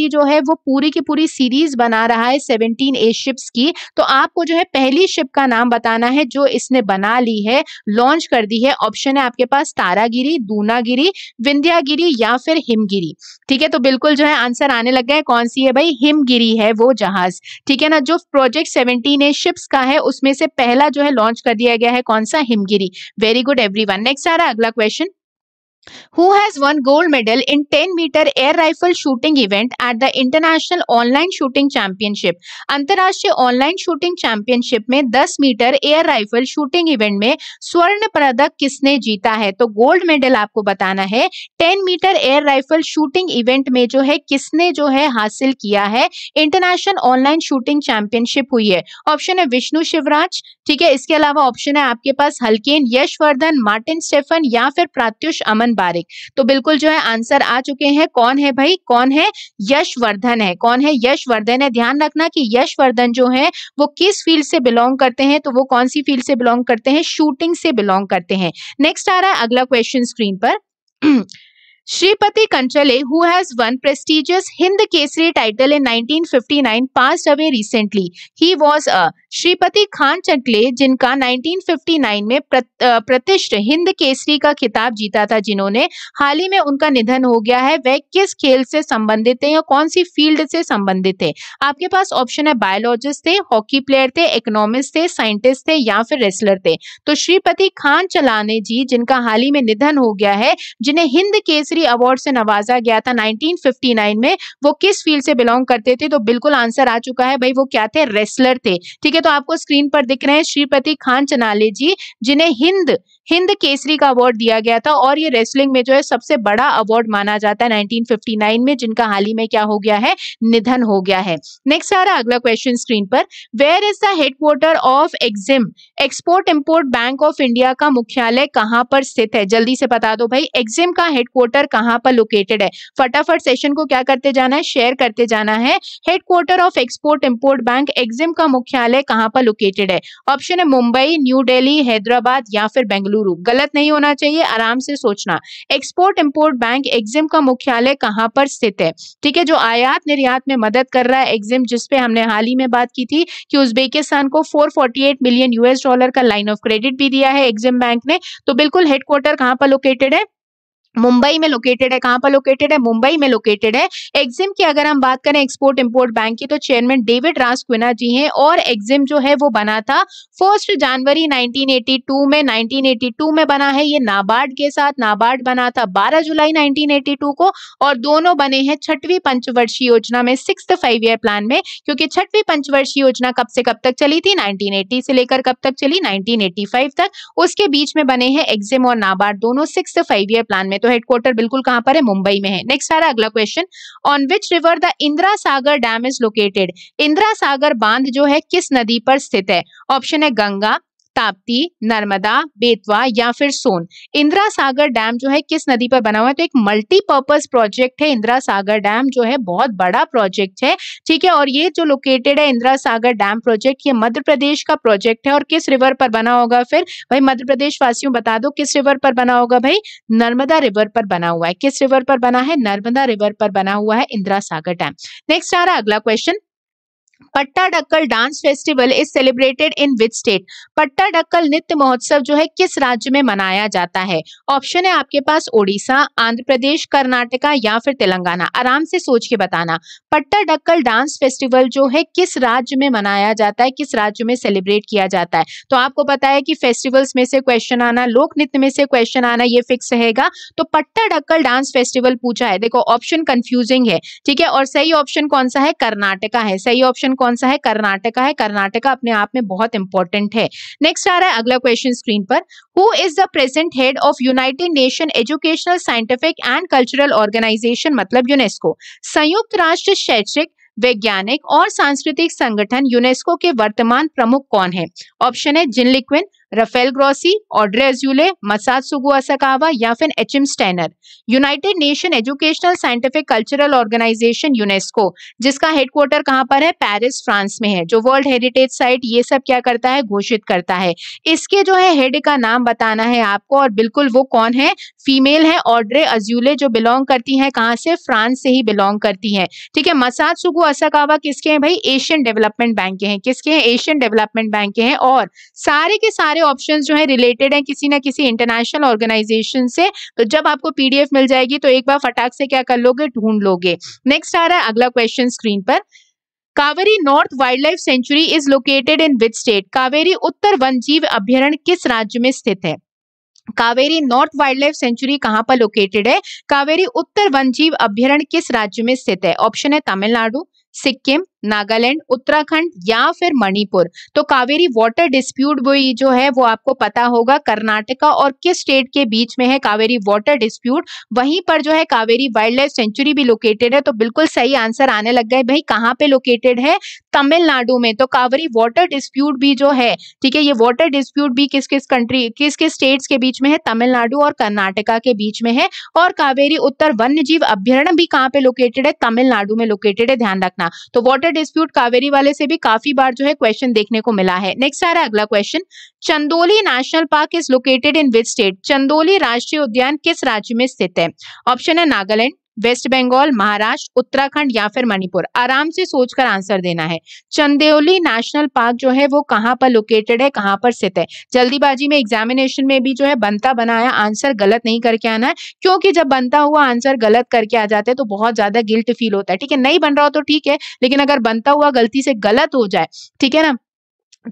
Speaker 1: e जो है वो पूरी की पूरी सीरीज बना रहा है सेवनटीन ए शिप्स की तो आपको जो है पहली शिप का नाम बताना है जो इसने बना ली है लॉन्च कर दी है ऑप्शन है आपके पास तारागिरी दूनागिरी विंध्यागिरी या फिर हिमगिरी ठीक है तो बिल्कुल बिल्कुल जो है आंसर आने लग गया है कौन सी है भाई हिमगिरी है वो जहाज ठीक है ना जो प्रोजेक्ट सेवनटीन है शिप्स का है उसमें से पहला जो है लॉन्च कर दिया गया है कौन सा Himgiri very good every next आ रहा अगला question who has won gold medal in 10 meter air rifle shooting event at the International Online Shooting Championship. अंतर्राष्ट्रीय ऑनलाइन शूटिंग चैंपियनशिप में 10 metre air rifle shooting event में स्वर्ण पदक किसने जीता है तो गोल्ड मेडल आपको बताना है 10 metre air rifle shooting event में जो है किसने जो है हासिल किया है इंटरनेशनल ऑनलाइन शूटिंग चैंपियनशिप हुई है ऑप्शन है विष्णु शिवराज ठीक है इसके अलावा ऑप्शन है आपके पास हल्केन यशवर्धन मार्टिन स्टेफन या फिर प्रात्युष अमन बारिक तो बिल्कुल जो है आंसर आ चुके हैं कौन है भाई कौन है यशवर्धन है कौन है यशवर्धन है ध्यान रखना कि यशवर्धन जो है वो किस फील्ड से बिलोंग करते हैं तो वो कौन सी फील्ड से बिलोंग करते हैं शूटिंग से बिलोंग करते हैं नेक्स्ट आ रहा है अगला क्वेश्चन स्क्रीन पर Shripati Kanchale who has one prestigious Hind Kesari title in 1959, passed away recently he was a Shripati Khan Chankale जिनका 1959 में प्रतिष्ठ हिंद केसरी का खिताब जीता था जिन्होंने हाल ही में उनका निधन हो गया है वह किस खेल से संबंधित थे या कौन सी फील्ड से संबंधित थे आपके पास ऑप्शन है बायोलॉजिस्ट थे हॉकी प्लेयर थे इकोनॉमिस्ट थे साइंटिस्ट थे या फिर रेसलर थे तो श्रीपति खान चलाने जी जिनका हाल ही में निधन हो गया है जिन्हें हिंद केसरी पद्मश्री अवार्ड से नवाजा गया था 1959 में वो किस फील्ड से बिलोंग करते थे तो बिल्कुल आंसर आ चुका है भाई वो क्या थे रेसलर थे ठीक है तो आपको स्क्रीन पर दिख रहे हैं श्रीपति खान चनाले जी जिन्हें हिंद हिंद केसरी का अवार्ड दिया गया था और ये रेसलिंग में जो है सबसे बड़ा अवार्ड माना जाता है 1959 में जिनका हाल ही में क्या हो गया है निधन हो गया है नेक्स्ट आ रहा अगला क्वेश्चन स्क्रीन पर where is the headquarter of EXIM export import bank of India का मुख्यालय कहाँ पर स्थित है जल्दी से बता दो भाई एक्सिम का हेडक्वार्टर कहाँ पर लोकेटेड है फटाफट सेशन को क्या करते जाना है शेयर करते जाना है headquarter of export import bank EXIM का मुख्यालय कहाँ पर लोकेटेड है ऑप्शन है मुंबई न्यू डेली हैदराबाद या फिर बेंगलुरु बलूरू गलत नहीं होना चाहिए आराम से सोचना एक्सपोर्ट इम्पोर्ट बैंक एग्जिम का मुख्यालय कहाँ पर स्थित है ठीक है जो आयात निर्यात में मदद कर रहा है एग्जिम जिसपे हमने हाल ही में बात की थी कि उज्बेकिस्तान को फोर मिलियन यूएस डॉलर का लाइन ऑफ क्रेडिट भी दिया है एग्जिम बैंक ने तो बिल्कुल हेडक्वार्टर कहाँ पर लोकेटेड है मुंबई में लोकेटेड है कहाँ पर लोकेटेड है मुंबई में लोकेटेड है एग्जिम की अगर हम बात करें एक्सपोर्ट इंपोर्ट बैंक की तो चेयरमैन डेविड क्विना जी हैं और एग्जिम जो है वो बना था फर्स्ट जनवरी 1982 में 1982 में बना है ये नाबार्ड के साथ नाबार्ड बना था 12 जुलाई 1982 को और दोनों बने हैं छठवीं पंचवर्षीय योजना में सिक्स फाइव ईयर प्लान में क्योंकि छठवीं पंचवर्षीय योजना कब से कब तक चली थी नाइनटीन से लेकर कब तक चली नाइनटीन तक उसके बीच में बने हैं एग्जिम और नाबार्ड दोनों सिक्स फाइव ईयर प्लान में तो हेडक्वार्टर बिल्कुल कहां पर है मुंबई में है नेक्स्ट आ रहा अगला question on which river the Indira Sagar dam is located Indira Sagar बांध जो है किस नदी पर स्थित है ऑप्शन है गंगा ताप्ती नर्मदा बेतवा या फिर सोन इंदिरा सागर डैम जो है किस नदी पर बना हुआ है तो एक मल्टीपर्पज प्रोजेक्ट है इंदिरा सागर डैम जो है बहुत बड़ा प्रोजेक्ट है ठीक है और ये जो लोकेटेड है इंदिरा सागर डैम प्रोजेक्ट ये मध्य प्रदेश का प्रोजेक्ट है और किस रिवर पर बना होगा फिर भाई मध्य प्रदेश वासियों बता दो किस रिवर पर बना होगा भाई नर्मदा रिवर पर बना हुआ है किस रिवर पर बना है नर्मदा रिवर पर बना हुआ है इंदिरा सागर डैम नेक्स्ट आ रहा अगला question Pattadakal dance festival is celebrated in which state डक्कल नृत्य महोत्सव जो है किस राज्य में मनाया जाता है ऑप्शन है आपके पास ओडिशा आंध्र प्रदेश कर्नाटका या फिर तेलंगाना आराम से सोच के बताना पट्टा डक्कल डांस फेस्टिवल जो है किस राज्य में मनाया जाता है किस राज्य में सेलिब्रेट किया जाता है तो आपको पता है कि फेस्टिवल्स में से क्वेश्चन आना लोक नृत्य में से क्वेश्चन आना ये फिक्स रहेगा तो पट्टा डक्कल डांस फेस्टिवल पूछा है देखो ऑप्शन कंफ्यूजिंग है ठीक है और सही ऑप्शन कौन सा है कर्नाटका है सही ऑप्शन ऑप्शन कौन सा है कर्नाटका है कर्नाटका अपने आप में बहुत इंपॉर्टेंट है नेक्स्ट आ रहा है अगला क्वेश्चन स्क्रीन पर who is the present head of united nation educational scientific and cultural organisation मतलब यूनेस्को संयुक्त राष्ट्र शैक्षिक वैज्ञानिक और सांस्कृतिक संगठन यूनेस्को के वर्तमान प्रमुख कौन है ऑप्शन है Jin Liqun Rafael Grossi Audrey Azoulay मसाद सुगुआ या फिर H M Steiner united nation educational scientific cultural organisation UNESCO जिसका हेडक्वार्टर कहाँ पर है पेरिस फ्रांस में है जो वर्ल्ड हेरिटेज साइट ये सब क्या करता है घोषित करता है इसके जो है हेड का नाम बताना है आपको और बिल्कुल वो कौन है फीमेल है ऑड्रे अज्यूले जो बिलोंग करती है कहाँ से फ्रांस से ही बिलोंग करती है ठीक है मसाद सुगु किसके हैं भाई एशियन डेवलपमेंट बैंक के हैं किसके हैं एशियन डेवलपमेंट बैंक के हैं और सारे के सारे ऑप्शन जो है रिलेटेड है किसी ना किसी इंटरनेशनल ऑर्गेनाइजेशन से तो जब आपको पीडीएफ मिल जाएगी तो एक बार फटाक से क्या कर लोगे ढूंढ लोगे नेक्स्ट आ रहा है अगला क्वेश्चन स्क्रीन पर Kaveri north wild life sanctuary is located in which state Kaveri उत्तर वन जीव अभ्यारण्य किस राज्य में स्थित है Kaveri north wild life sanctuary कहाँ पर लोकेटेड है कावेरी उत्तर वन जीव अभ्यारण्य किस राज्य में स्थित है ऑप्शन है तमिलनाडु सिक्किम नागालैंड उत्तराखंड या फिर मणिपुर तो कावेरी वाटर डिस्प्यूट भी जो है वो आपको पता होगा कर्नाटका और किस स्टेट के बीच में है कावेरी वाटर डिस्प्यूट वहीं पर जो है कावेरी वाइल्ड लाइफ सेंचुरी भी लोकेटेड है तो बिल्कुल सही आंसर आने लग गए भाई कहाँ पे लोकेटेड है तमिलनाडु में तो कावेरी वाटर डिस्प्यूट भी जो है ठीक है ये वाटर डिस्प्यूट भी किस किस कंट्री किस किस स्टेट के बीच में है तमिलनाडु और कर्नाटका के बीच में है और कावेरी उत्तर वन्य जीव अभ्यारण्य भी कहाँ पे लोकेटेड है तमिलनाडु में लोकेटेड है ध्यान रखना तो वाटर डिस्प्यूट कावेरी वाले से भी काफी बार जो है क्वेश्चन देखने को मिला है नेक्स्ट आ रहा है अगला question Chandoli national park is located in which state Chandoli राष्ट्रीय उद्यान किस राज्य में स्थित है ऑप्शन है नागालैंड वेस्ट बंगाल महाराष्ट्र उत्तराखंड या फिर मणिपुर आराम से सोचकर आंसर देना है चंदेली नेशनल पार्क जो है वो कहाँ पर लोकेटेड है कहाँ पर स्थित है जल्दीबाजी में एग्जामिनेशन में भी जो है बनता बनाया आंसर गलत नहीं करके आना है क्योंकि जब बनता हुआ आंसर गलत करके आ जाते हैं तो बहुत ज्यादा गिल्ट फील होता है ठीक है नहीं बन रहा हो तो ठीक है लेकिन अगर बनता हुआ गलती से गलत हो जाए ठीक है ना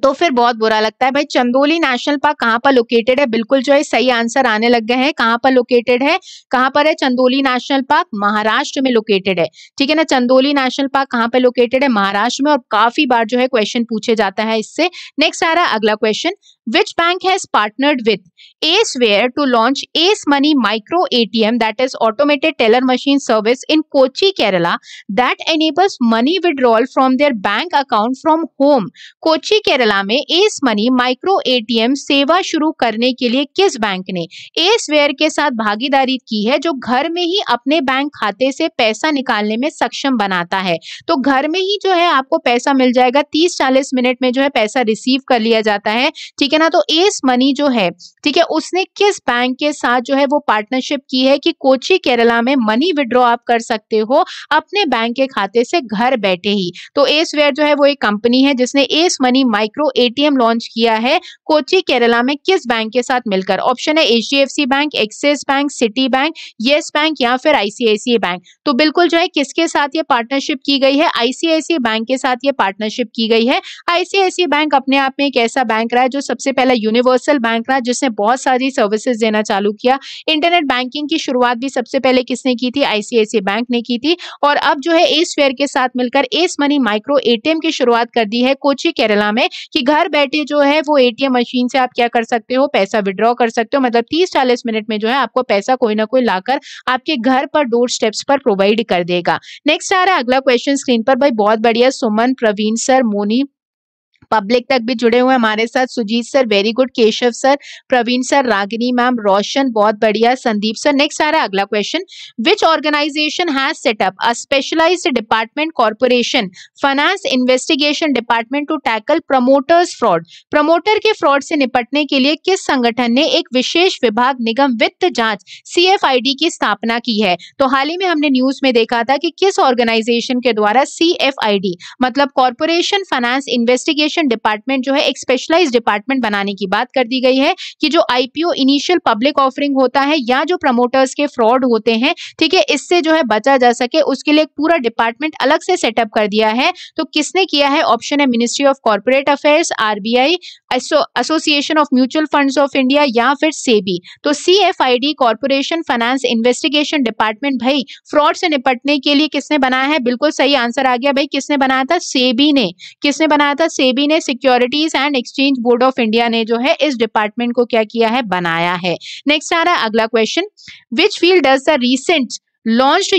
Speaker 1: तो फिर बहुत बुरा लगता है भाई चंदोली नेशनल पार्क कहाँ पर लोकेटेड है बिल्कुल जो है सही आंसर आने लग गए हैं कहाँ पर लोकेटेड है कहाँ पर है चंदोली नेशनल पार्क महाराष्ट्र में लोकेटेड है ठीक है ना चंदोली नेशनल पार्क कहाँ पर लोकेटेड है महाराष्ट्र में और काफी बार जो है क्वेश्चन पूछे जाता है इससे नेक्स्ट आ रहा है अगला question which bank has partnered with Aceware to launch Ace Money Micro ATM that is automated teller machine service in Kochi, Kerala that enables money withdrawal from their bank account from home. Kochi Kerala में S money micro ATM सेवा शुरू करने के लिए किस bank ने S where के साथ भागीदारी की है जो घर में ही अपने बैंक खाते से पैसा निकालने में सक्षम बनाता है तो घर में ही जो है आपको पैसा मिल जाएगा तीस चालीस मिनट में जो है पैसा रिसीव कर लिया जाता है ठीक है ना तो एस मनी जो है ठीक है उसने किस बैंक के साथ जो है वो पार्टनरशिप की है कि कोची केरला में मनी विड्रॉ आप कर सकते हो अपने बैंक के खाते से घर बैठे ही तो एस वेयर जो है वो एक कंपनी है जिसने S money micro ATM launch किया है कोची केरला में किस बैंक के साथ मिलकर ऑप्शन है H bank Axis bank Citi bank Yes bank या फिर आईसीआईसी बैंक तो बिल्कुल जो है किसके साथ ये पार्टनरशिप की गई है आईसीआईसी बैंक के साथ ये पार्टनरशिप की गई है आईसीआईसी बैंक अपने आप में एक ऐसा बैंक रहा है जो सबसे पहला यूनिवर्सल बैंक रहा जिसने बहुत बहुत सारी सर्विसेज देना चालू किया इंटरनेट बैंकिंग की शुरुआत भी सबसे पहले किसने की थी आईसीआईसी बैंक ने की थी और अब जो है एस फेयर के साथ मिलकर एस मनी माइक्रो एटीएम की शुरुआत कर दी है कोची केरला में कि घर बैठे जो है वो एटीएम मशीन से आप क्या कर सकते हो पैसा विड्रॉ कर सकते हो मतलब तीस चालीस मिनट में जो है आपको पैसा कोई ना कोई लाकर आपके घर पर डोर स्टेप्स पर प्रोवाइड कर देगा नेक्स्ट आ रहा है अगला क्वेश्चन स्क्रीन पर भाई बहुत बढ़िया सुमन प्रवीण सर मोनी पब्लिक तक भी जुड़े हुए हमारे साथ Sujit sir very good Keshav sir Praveen sir Ragini ma'am Roshan बहुत बढ़िया संदीप सर नेक्स्ट आ रहा है अगला question which organisation has set up a specialised department corporation finance investigation department to tackle promoters fraud promoter के फ्रॉड से निपटने के लिए किस संगठन ने एक विशेष विभाग निगम वित्त जांच सी की स्थापना की है तो हाल ही में हमने न्यूज में देखा था कि किस ऑर्गेनाइजेशन के द्वारा सी मतलब corporation finance investigation education department जो है एक स्पेशलाइज डिपार्टमेंट बनाने की बात कर दी गई है कि जो आईपीओ इनिशियल पब्लिक ऑफरिंग होता है या जो प्रमोटर्स के फ्रॉड होते हैं ठीक है इससे जो है बचा जा सके उसके लिए पूरा डिपार्टमेंट अलग से सेटअप कर दिया है तो किसने किया है ऑप्शन है ministry of corporate affairs RBI association of mutual fund of India या फिर सेबी तो C F I D corporation finance investigation department भाई फ्रॉड से निपटने के लिए किसने बनाया है बिल्कुल सही आंसर आ गया भाई किसने बनाया था सेबी ने किसने बनाया था सेबी ने securities and exchange board of India ने जो है इस डिपार्टमेंट को क्या किया है बनाया है नेक्स्ट आ रहा है अगला question which field does the recent launched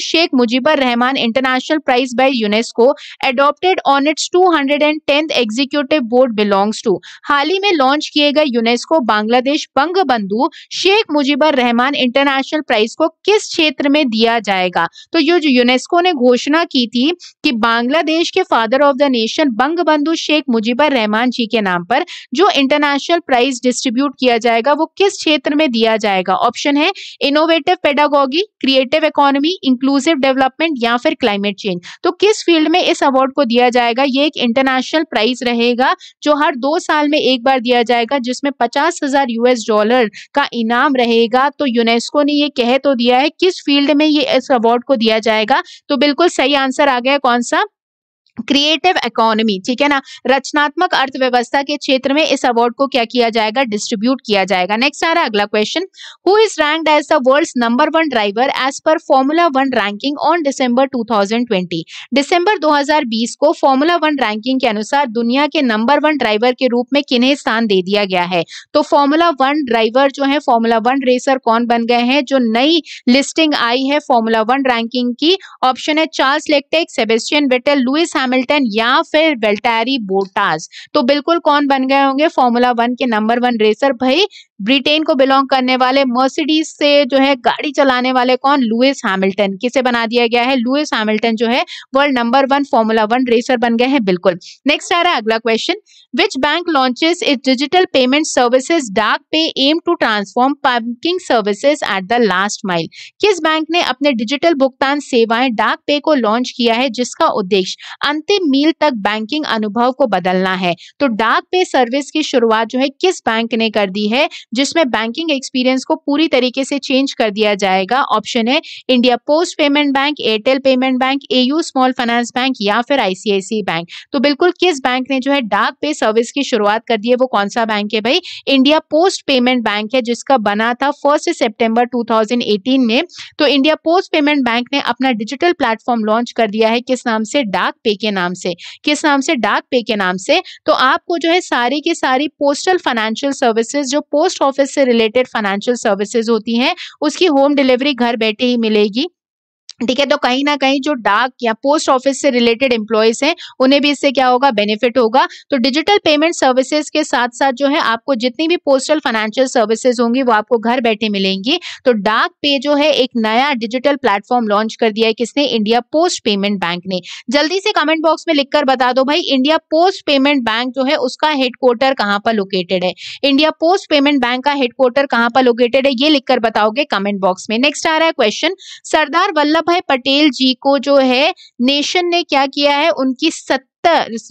Speaker 1: Sheikh Mujibur Rahman international prize Rahman UNESCO Prize on its two hundred and 210th executive board belongs to हाल ही में लॉन्च किए गए UNESCO Bangladesh Bangabandhu Sheikh Mujibur Rahman international prize को किस क्षेत्र में दिया जाएगा तो ये जो यूनेस्को ने घोषणा की थी कि बांग्लादेश के father of the nation Bangabandhu Sheikh Mujibur Rahman ji के नाम पर जो इंटरनेशनल प्राइज डिस्ट्रीब्यूट किया जाएगा वो किस क्षेत्र में दिया जाएगा ऑप्शन है innovative pedagogy creative economy inclusive development या फिर क्लाइमेट चेंज तो किस फील्ड में इस अवार्ड को दिया जाएगा ये एक इंटरनेशनल प्राइज रहेगा जो हर दो साल में एक बार दिया जाएगा जिसमें पचास हजार यूएस डॉलर का इनाम रहेगा तो यूनेस्को ने ये कह तो दिया है किस फील्ड में ये इस अवार्ड को दिया जाएगा तो बिल्कुल सही आंसर आ गया कौन सा क्रिएटिव इकोनॉमी ठीक है ना रचनात्मक अर्थव्यवस्था के क्षेत्र में इस अवार्ड को क्या किया जाएगा डिस्ट्रीब्यूट किया जाएगा नेक्स्ट आ रहा है अगला question who is rank as the world number one driver as पर formula one ranking on December 2020 दिसंबर 2020 को फॉर्मूला वन रैंकिंग के अनुसार दुनिया के नंबर वन ड्राइवर के रूप में किन्हें स्थान दे दिया गया है तो फॉर्मूला वन ड्राइवर जो है फॉर्मूला वन रेसर कौन बन गए हैं जो नई लिस्टिंग आई है फॉर्मूला वन रैंकिंग की ऑप्शन है Charles Leclerc Sebastian Vettel Lewis Ham Hamilton या फिर वेल्टारी बोटास तो बिल्कुल कौन बन गए होंगे फॉर्मूला वन के नंबर वन रेसर भाई ब्रिटेन को बिलोंग करने वाले मर्सिडीज से जो है गाड़ी चलाने वाले कौन लुइस हैमिल्टन किसे बना दिया गया है लुइस हैमिल्टन जो है world number one formula one racer बन गए हैं बिल्कुल नेक्स्ट आ रहा है अगला question Which bank launches its digital payment services DarkPay aim to transform banking services at the last mile? किस बैंक ने अपने डिजिटल भुगतान सेवाएं डाक पे को लॉन्च किया है जिसका उद्देश्य अंतिम मील तक बैंकिंग अनुभव को बदलना है तो डाक पे सर्विस की शुरुआत जो है किस बैंक ने कर दी है जिसमें बैंकिंग एक्सपीरियंस को पूरी तरीके से चेंज कर दिया जाएगा ऑप्शन है India post payment bank Airtel payment bank AU small finance bank या फिर आईसीआईसी बैंक तो बिल्कुल किस बैंक ने जो है डाक पे सर्विस की शुरुआत कर दी है वो कौन सा बैंक है भाई इंडिया पोस्ट पेमेंट बैंक है जिसका बना था फर्स्ट सेप्टेम्बर टू में तो इंडिया पोस्ट पेमेंट बैंक ने अपना डिजिटल प्लेटफॉर्म लॉन्च कर दिया है किस नाम से डाक पे के नाम से किस नाम से डाक पे के नाम से तो आपको जो है सारी की सारी पोस्टल फाइनेंशियल सर्विसेज जो पोस्ट ऑफिस से रिलेटेड फाइनेंशियल सर्विसेज होती हैं उसकी होम डिलीवरी घर बैठे ही मिलेगी ठीक है तो कहीं ना कहीं जो डाक या पोस्ट ऑफिस से रिलेटेड एम्प्लॉयज हैं उन्हें भी इससे क्या होगा बेनिफिट होगा तो डिजिटल पेमेंट सर्विसेज के साथ साथ जो है आपको जितनी भी पोस्टल फाइनेंशियल सर्विसेज होंगी वो आपको घर बैठे मिलेंगी तो डाक पे जो है एक नया डिजिटल प्लेटफॉर्म लॉन्च कर दिया है किसने इंडिया पोस्ट पेमेंट बैंक ने जल्दी से कमेंट बॉक्स में लिखकर बता दो भाई इंडिया पोस्ट पेमेंट बैंक जो है उसका हेडक्वार्टर कहाँ पर लोकेटेड है इंडिया पोस्ट पेमेंट बैंक का हेडक्वार्टर कहाँ पर लोकेटेड है ये लिखकर बताओगे कमेंट बॉक्स में नेक्स्ट आ रहा है क्वेश्चन सरदार वल्लभ भाई पटेल जी को जो है नेशन ने क्या किया है उनकी सत्तर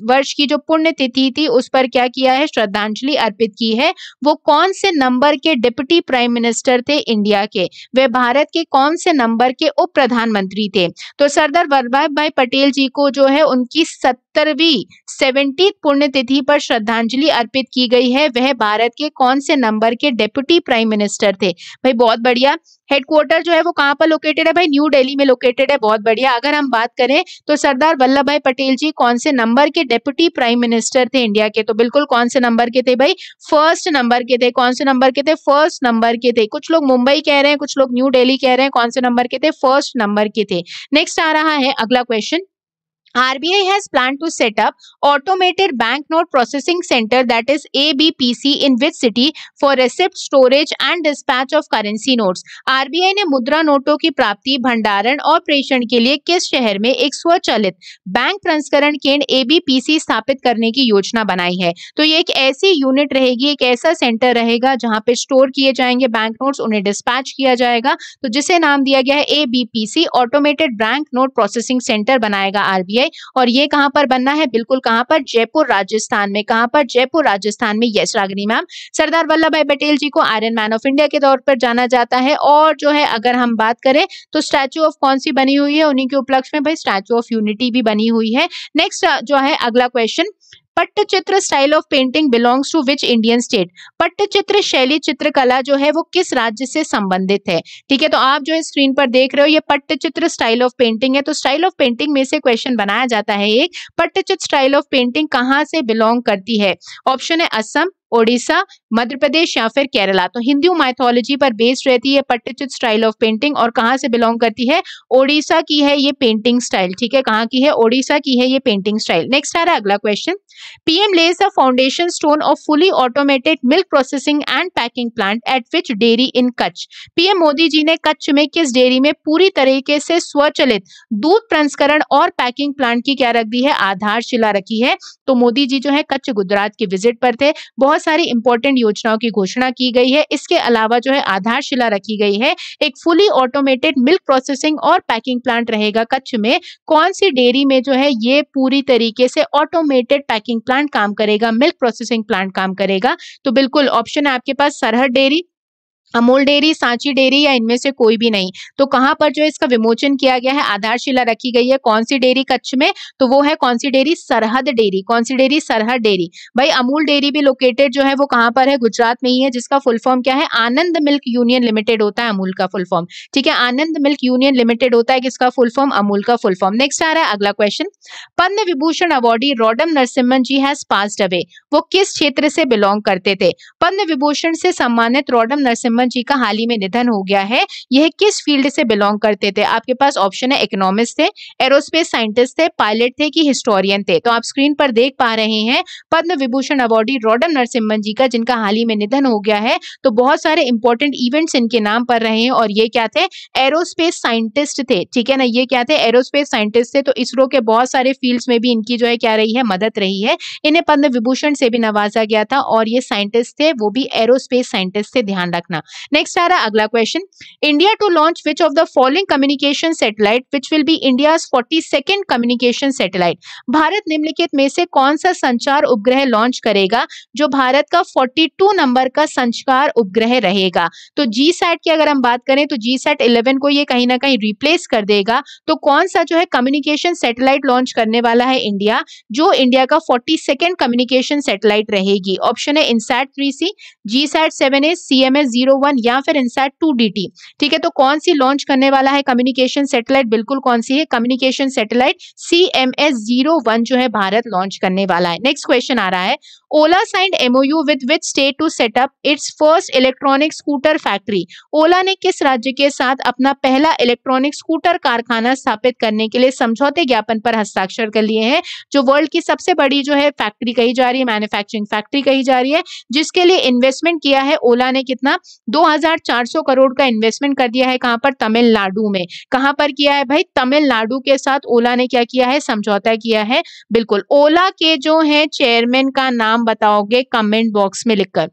Speaker 1: वर्ष की जो पुण्यतिथि थी उस पर क्या किया है श्रद्धांजलि अर्पित की है वो कौन से नंबर के डिप्टी प्राइम मिनिस्टर थे इंडिया के वे भारत के कौन से नंबर के उप प्रधानमंत्री थे तो सरदार वल्लभ भाई पटेल जी को जो है उनकी सत्तरवी सेवेंटी पुण्यतिथि पर श्रद्धांजलि अर्पित की गई है वह भारत के कौन से नंबर के डेप्यूटी प्राइम मिनिस्टर थे भाई बहुत बढ़िया हेडक्वार्टर जो है वो कहाँ पर लोकेटेड है भाई न्यू दिल्ली में लोकेटेड है बहुत बढ़िया अगर हम बात करें तो सरदार वल्लभ भाई पटेल जी कौन से नंबर के डेप्यूटी प्राइम मिनिस्टर थे इंडिया के तो बिल्कुल कौन से नंबर के थे भाई फर्स्ट नंबर के थे कौन से नंबर के थे फर्स्ट नंबर के थे कुछ लोग मुंबई कह रहे हैं कुछ लोग न्यू डेली कह रहे हैं कौन से नंबर के थे फर्स्ट नंबर के थे नेक्स्ट आ रहा है अगला question RBI has planned to set up automated banknote processing center that is ABPC in which city for receipt storage and dispatch of currency notes. RBI ने मुद्रा नोटों की प्राप्ति भंडारण और प्रेषण के लिए किस शहर में एक स्वचालित बैंक प्रंस्करण केंद्र ABPC स्थापित करने की योजना बनाई है तो ये एक ऐसी यूनिट रहेगी एक ऐसा सेंटर रहेगा जहां पे स्टोर किए जाएंगे बैंक नोट उन्हें डिस्पैच किया जाएगा तो जिसे नाम दिया गया है ABPC automated bank note processing centre बनाएगा आरबीआई है और ये कहां पर बनना है बिल्कुल कहां पर जयपुर राजस्थान में कहां पर जयपुर राजस्थान में yes Ragini ma'am Sardar Vallabhbhai Patel जी को आयरन मैन ऑफ इंडिया के तौर पर जाना जाता है और जो है अगर हम बात करें तो स्टैचू ऑफ कौन सी बनी हुई है उन्हीं के उपलक्ष्य में भाई स्टैचू ऑफ यूनिटी भी बनी हुई है नेक्स्ट जो है अगला question Pattachitra style of painting belongs to which Indian state Pattachitra शैली चित्रकला जो है वो किस राज्य से संबंधित है ठीक है तो आप जो है स्क्रीन पर देख रहे हो ये पट्टचित्र स्टाइल ऑफ पेंटिंग है तो स्टाइल ऑफ पेंटिंग में से क्वेश्चन बनाया जाता है एक पट्टचित्र स्टाइल ऑफ पेंटिंग कहाँ से बिलोंग करती है ऑप्शन है असम ओडिशा मध्य प्रदेश या फिर केरला तो हिंदू माइथोलॉजी पर बेस्ड रहती है पट्टचित स्टाइल ऑफ पेंटिंग और कहाँ से बिलोंग करती है ओडिशा की है ये पेंटिंग स्टाइल ठीक है कहाँ की है ओडिशा की है ये पेंटिंग स्टाइल नेक्स्ट आ रहा है अगला question PM lays the foundation stone of fully automated milk processing and packing plant at which dairy in Kutch PM Modi ji ने कच्छ में किस डेयरी में पूरी तरीके से स्वचलित दूध प्रंस्करण और पैकिंग प्लांट की क्या रख दी है आधारशिला रखी है तो मोदी जी जो है कच्छ गुजरात के विजिट पर थे बहुत सारी इंपॉर्टेंट योजनाओं की घोषणा की गई है इसके अलावा जो है आधारशिला रखी गई है एक फुली ऑटोमेटेड मिल्क प्रोसेसिंग और पैकिंग प्लांट रहेगा कच्छ में कौन सी डेयरी में जो है ये पूरी तरीके से ऑटोमेटेड पैकिंग प्लांट काम करेगा मिल्क प्रोसेसिंग प्लांट काम करेगा तो बिल्कुल ऑप्शन है आपके पास Sarhad dairy Amul dairy Sanchi dairy या इनमें से कोई भी नहीं तो कहाँ पर जो इसका विमोचन किया गया है आधारशिला रखी गई है कौन सी डेयरी कच्छ में तो वो है कौन सी डेयरी सरहद डेयरी कौन सी डेयरी सरहद डेयरी भाई अमूल डेयरी भी लोकेटेड जो है वो कहां पर है गुजरात में ही है जिसका फुल फॉर्म क्या है आनंद मिल्क यूनियन लिमिटेड होता है अमूल का फुल फॉर्म ठीक है आनंद मिल्क यूनियन लिमिटेड होता है किसका फुल फॉर्म अमूल का फुल फॉर्म नेक्स्ट आ रहा है अगला question Padma Vibhushan awardee Roddam Narasimhan ji has passed away वो किस क्षेत्र से बिलोंग करते थे पद्म विभूषण से सम्मानित रोडम नरसिम्हन हेमंत जी का हाल ही में निधन हो गया है यह किस फील्ड से बिलोंग करते थे आपके पास ऑप्शन है इकोनॉमिस्ट थे एरोस्पेस साइंटिस्ट थे पायलट थे कि हिस्टोरियन थे तो आप स्क्रीन पर देख पा रहे हैं पद्म विभूषण अवार्डी रॉडम नरसिम्हन जी का जिनका हाल ही में निधन हो गया है तो बहुत सारे इंपॉर्टेंट इवेंट्स इनके नाम पर रहे हैं और ये क्या थे एरोस्पेस साइंटिस्ट थे ठीक है ना ये क्या थे एरोस्पेस साइंटिस्ट थे तो इसरो के बहुत सारे फील्ड्स में भी इनकी जो है क्या रही है मदद रही है इन्हें पद्म विभूषण से भी नवाजा गया था और ये साइंटिस्ट थे वो भी एरोस्पेस साइंटिस्ट थे ध्यान रखना नेक्स्ट आ रहा अगला question India to launch which of the following communication satellite which will be India forty second communication satellite Bharat निम्नलिखित में से कौन सा संचार उपग्रह लॉन्च करेगा जो भारत का फोर्टी टू नंबर का संचार उपग्रह रहेगा तो जी सैट की अगर हम बात करें तो जी सैट इलेवन को ये कहीं ना कहीं रिप्लेस कर देगा तो कौन सा जो है कम्युनिकेशन सैटेलाइट लॉन्च करने वाला है इंडिया जो इंडिया का फोर्टी सेकेंड कम्युनिकेशन सैटेलाइट रहेगी ऑप्शन है INSAT three C GSAT seven A C M S zero one या फिर इनसेट टू डी ठीक है तो कौन सी लॉन्च करने वाला है कम्युनिकेशन सैटेलाइट बिल्कुल कौन सी है communication satellite C M S zero one जो है भारत लॉन्च करने वाला है नेक्स्ट क्वेश्चन आ रहा है Ola signed MOU with which state to set up its first electronic scooter factory Ola ने किस राज्य के साथ अपना पहला इलेक्ट्रॉनिक स्कूटर कारखाना स्थापित करने के लिए समझौते ज्ञापन पर हस्ताक्षर कर लिए हैं जो वर्ल्ड की सबसे बड़ी जो है फैक्ट्री कही जा रही है मैन्युफैक्चरिंग फैक्ट्री कही जा रही है जिसके लिए इन्वेस्टमेंट किया है ओला ने कितना 2400 करोड़ का इन्वेस्टमेंट कर दिया है कहां पर तमिलनाडु में कहां पर किया है भाई तमिलनाडु के साथ ओला ने क्या किया है समझौता किया है बिल्कुल ओला के जो है चेयरमैन का नाम बताओगे कमेंट बॉक्स में लिखकर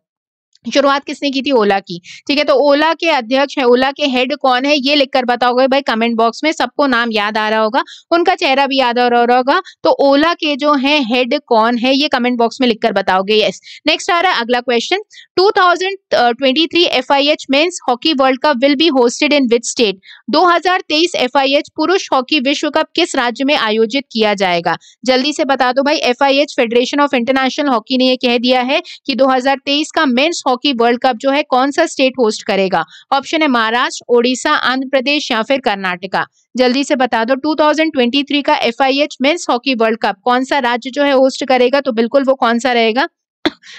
Speaker 1: शुरुआत किसने की थी ओला की ठीक है तो ओला के अध्यक्ष है ओला के हेड कौन है ये लिखकर बताओगे भाई कमेंट बॉक्स में सबको नाम याद आ रहा होगा उनका चेहरा भी याद आ रहा होगा तो ओला के जो है हेड कौन है ये कमेंट बॉक्स में लिखकर बताओगे यस नेक्स्ट आ रहा है अगला question 2023 FIH men's hockey world cup will be hosted in which state 2023 FIH पुरुष हॉकी विश्व कप किस राज्य में आयोजित किया जाएगा जल्दी से बता दो भाई FIH federation of international hockey ने यह कह दिया है कि 2023 का men's hockey hockey world cup जो है कौन सा स्टेट होस्ट करेगा ऑप्शन है महाराष्ट्र ओडिशा आंध्र प्रदेश या फिर कर्नाटका जल्दी से बता दो 2023 का F I men's hockey world cup कौन सा राज्य जो है होस्ट करेगा तो बिल्कुल वो कौन सा रहेगा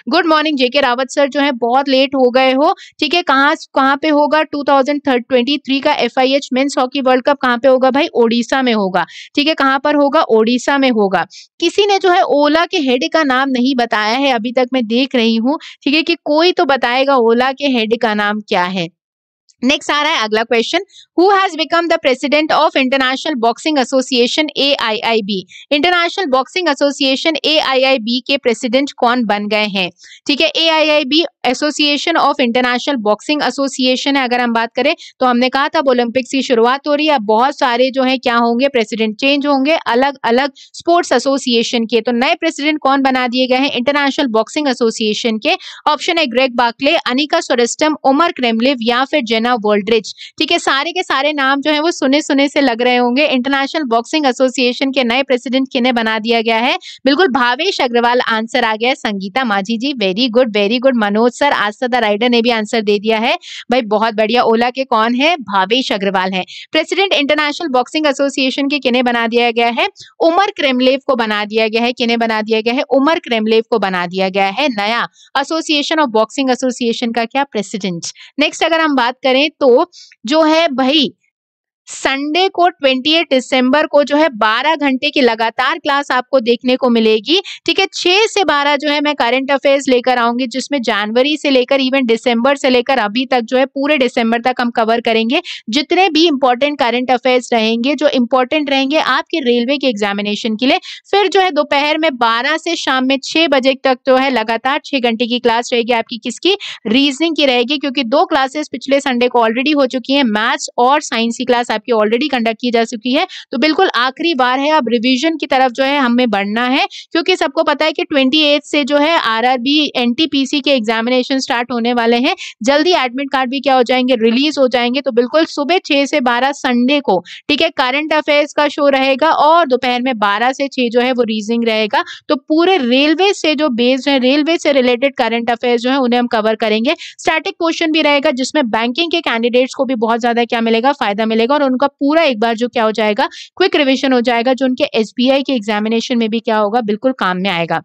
Speaker 1: good morning J K Rawat sir जो है बहुत लेट हो गए हो ठीक है कहाँ कहाँ पे होगा 2023 का F I H men's hockey world cup कहाँ पे होगा भाई ओडिशा में होगा ठीक है कहाँ पर होगा ओडिशा में होगा किसी ने जो है ओला के हेड का नाम नहीं बताया है अभी तक मैं देख रही हूँ ठीक है कि कोई तो बताएगा ओला के हेड का नाम क्या है नेक्स्ट आ रहा है अगला question who has become the president of international boxing association A I I B international boxing association A I I B के प्रेसिडेंट कौन बन गए हैं ठीक है A I I B association of international boxing association है अगर हम बात करें तो हमने कहा था अब ओलंपिक्स की शुरुआत हो रही है अब बहुत सारे जो है क्या होंगे प्रेसिडेंट चेंज होंगे अलग अलग स्पोर्ट्स एसोसिएशन के तो नए प्रेसिडेंट कौन बना दिए गए हैं इंटरनेशनल बॉक्सिंग एसोसिएशन के ऑप्शन है Greg Barclay Annika Sorenstam Umar Kremlev या फिर जेनर एना वोल्ड्रिच ठीक है सारे के सारे नाम जो है वो सुने सुने से लग रहे होंगे इंटरनेशनल बॉक्सिंग एसोसिएशन के नए प्रेसिडेंट किन्हें बना दिया गया है बिल्कुल भावेश अग्रवाल आंसर आ गया Sangeeta Majhi ji very good very good Manoj sir Aastha the rider ने भी आंसर दे दिया है भाई बहुत बढ़िया ओला के कौन है भावेश अग्रवाल है प्रेसिडेंट इंटरनेशनल बॉक्सिंग एसोसिएशन के किन्हें बना दिया गया है उमर क्रेमलेव को बना दिया गया है किन्हें बना दिया गया है उमर क्रेमलेव को बना दिया गया है नया एसोसिएशन ऑफ बॉक्सिंग एसोसिएशन का क्या प्रेसिडेंट नेक्स्ट अगर हम बात करें करें तो जो है भाई संडे को 28 दिसंबर को जो है 12 घंटे की लगातार क्लास आपको देखने को मिलेगी ठीक है 6 से 12 जो है मैं करंट अफेयर्स लेकर आऊंगी जिसमें जनवरी से लेकर इवन दिसंबर से लेकर अभी तक जो है पूरे दिसंबर तक हम कवर करेंगे जितने भी इंपॉर्टेंट करंट अफेयर्स रहेंगे जो इंपॉर्टेंट रहेंगे आपके रेलवे के एग्जामिनेशन के लिए फिर जो है दोपहर में बारह से शाम में छह बजे तक जो तो है लगातार छह घंटे की क्लास रहेगी आपकी किसकी रीजनिंग की रहेगी क्योंकि दो क्लासेस पिछले संडे को ऑलरेडी हो चुकी है मैथ्स और साइंस की क्लास आपकी ऑलरेडी कंडक्ट की जा चुकी है तो बिल्कुल आखिरी बार है अब रिविजन की तरफ जो है हमें बढ़ना है क्योंकि सबको पता है कि ट्वेंटी से जो है आर आर के एग्जामिनेशन स्टार्ट होने वाले हैं जल्दी एडमिट कार्ड भी क्या हो जाएंगे रिलीज हो जाएंगे तो बिल्कुल सुबह छह से बारह संडे को ठीक है करंट अफेयर्स का शो रहेगा और दोपहर में बारह से छह जो है वो रीजिंग रहेगा तो पूरे रेलवे से जो बेस्ड है रेलवे से रिलेटेड करंट अफेयर्स जो है उन्हें हम कवर करेंगे स्टैटिक क्वेश्चन भी रहेगा जिसमें बैंकिंग के कैंडिडेट्स को भी बहुत ज्यादा क्या मिलेगा फायदा मिलेगा और उनका पूरा एक बार जो क्या हो जाएगा क्विक रिविजन हो जाएगा जो उनके एस के एग्जामिनेशन में भी क्या होगा बिल्कुल काम में आएगा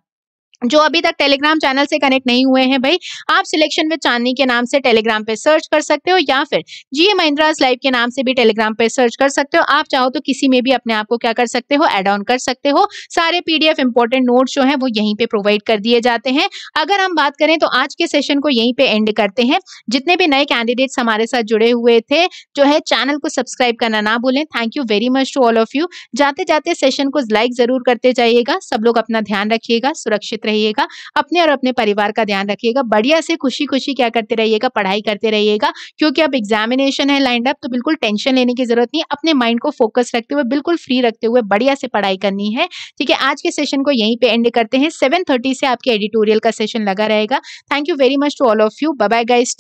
Speaker 1: जो अभी तक टेलीग्राम चैनल से कनेक्ट नहीं हुए हैं भाई आप सिलेक्शन विद चांदनी के नाम से टेलीग्राम पे सर्च कर सकते हो या फिर जी महिंद्राज लाइव के नाम से भी टेलीग्राम पे सर्च कर सकते हो आप चाहो तो किसी में भी अपने आप को क्या कर सकते हो एड ऑन कर सकते हो सारे पीडीएफ इंपॉर्टेंट नोट जो है वो यहीं पे प्रोवाइड कर दिए जाते हैं अगर हम बात करें तो आज के सेशन को यहीं पे एंड करते हैं जितने भी नए कैंडिडेट्स हमारे साथ जुड़े हुए थे जो है चैनल को सब्सक्राइब करना ना भूलें thank you very much to all of you जाते जाते सेशन को लाइक जरूर करते जाइएगा सब लोग अपना ध्यान रखिएगा सुरक्षित रहे रहिएगा अपने और अपने परिवार का ध्यान रखिएगा बढ़िया से खुशी खुशी क्या करते रहिएगा पढ़ाई करते रहिएगा क्योंकि अब एग्जामिनेशन है लाइंड अप तो बिल्कुल टेंशन लेने की जरूरत नहीं अपने माइंड को फोकस रखते हुए बिल्कुल फ्री रखते हुए बढ़िया से पढ़ाई करनी है ठीक है आज के सेशन को यहीं पे एंड करते हैं सेवन थर्टी से आपके एडिटोरियल का सेशन लगा रहेगा thank you very much to all of you bye guys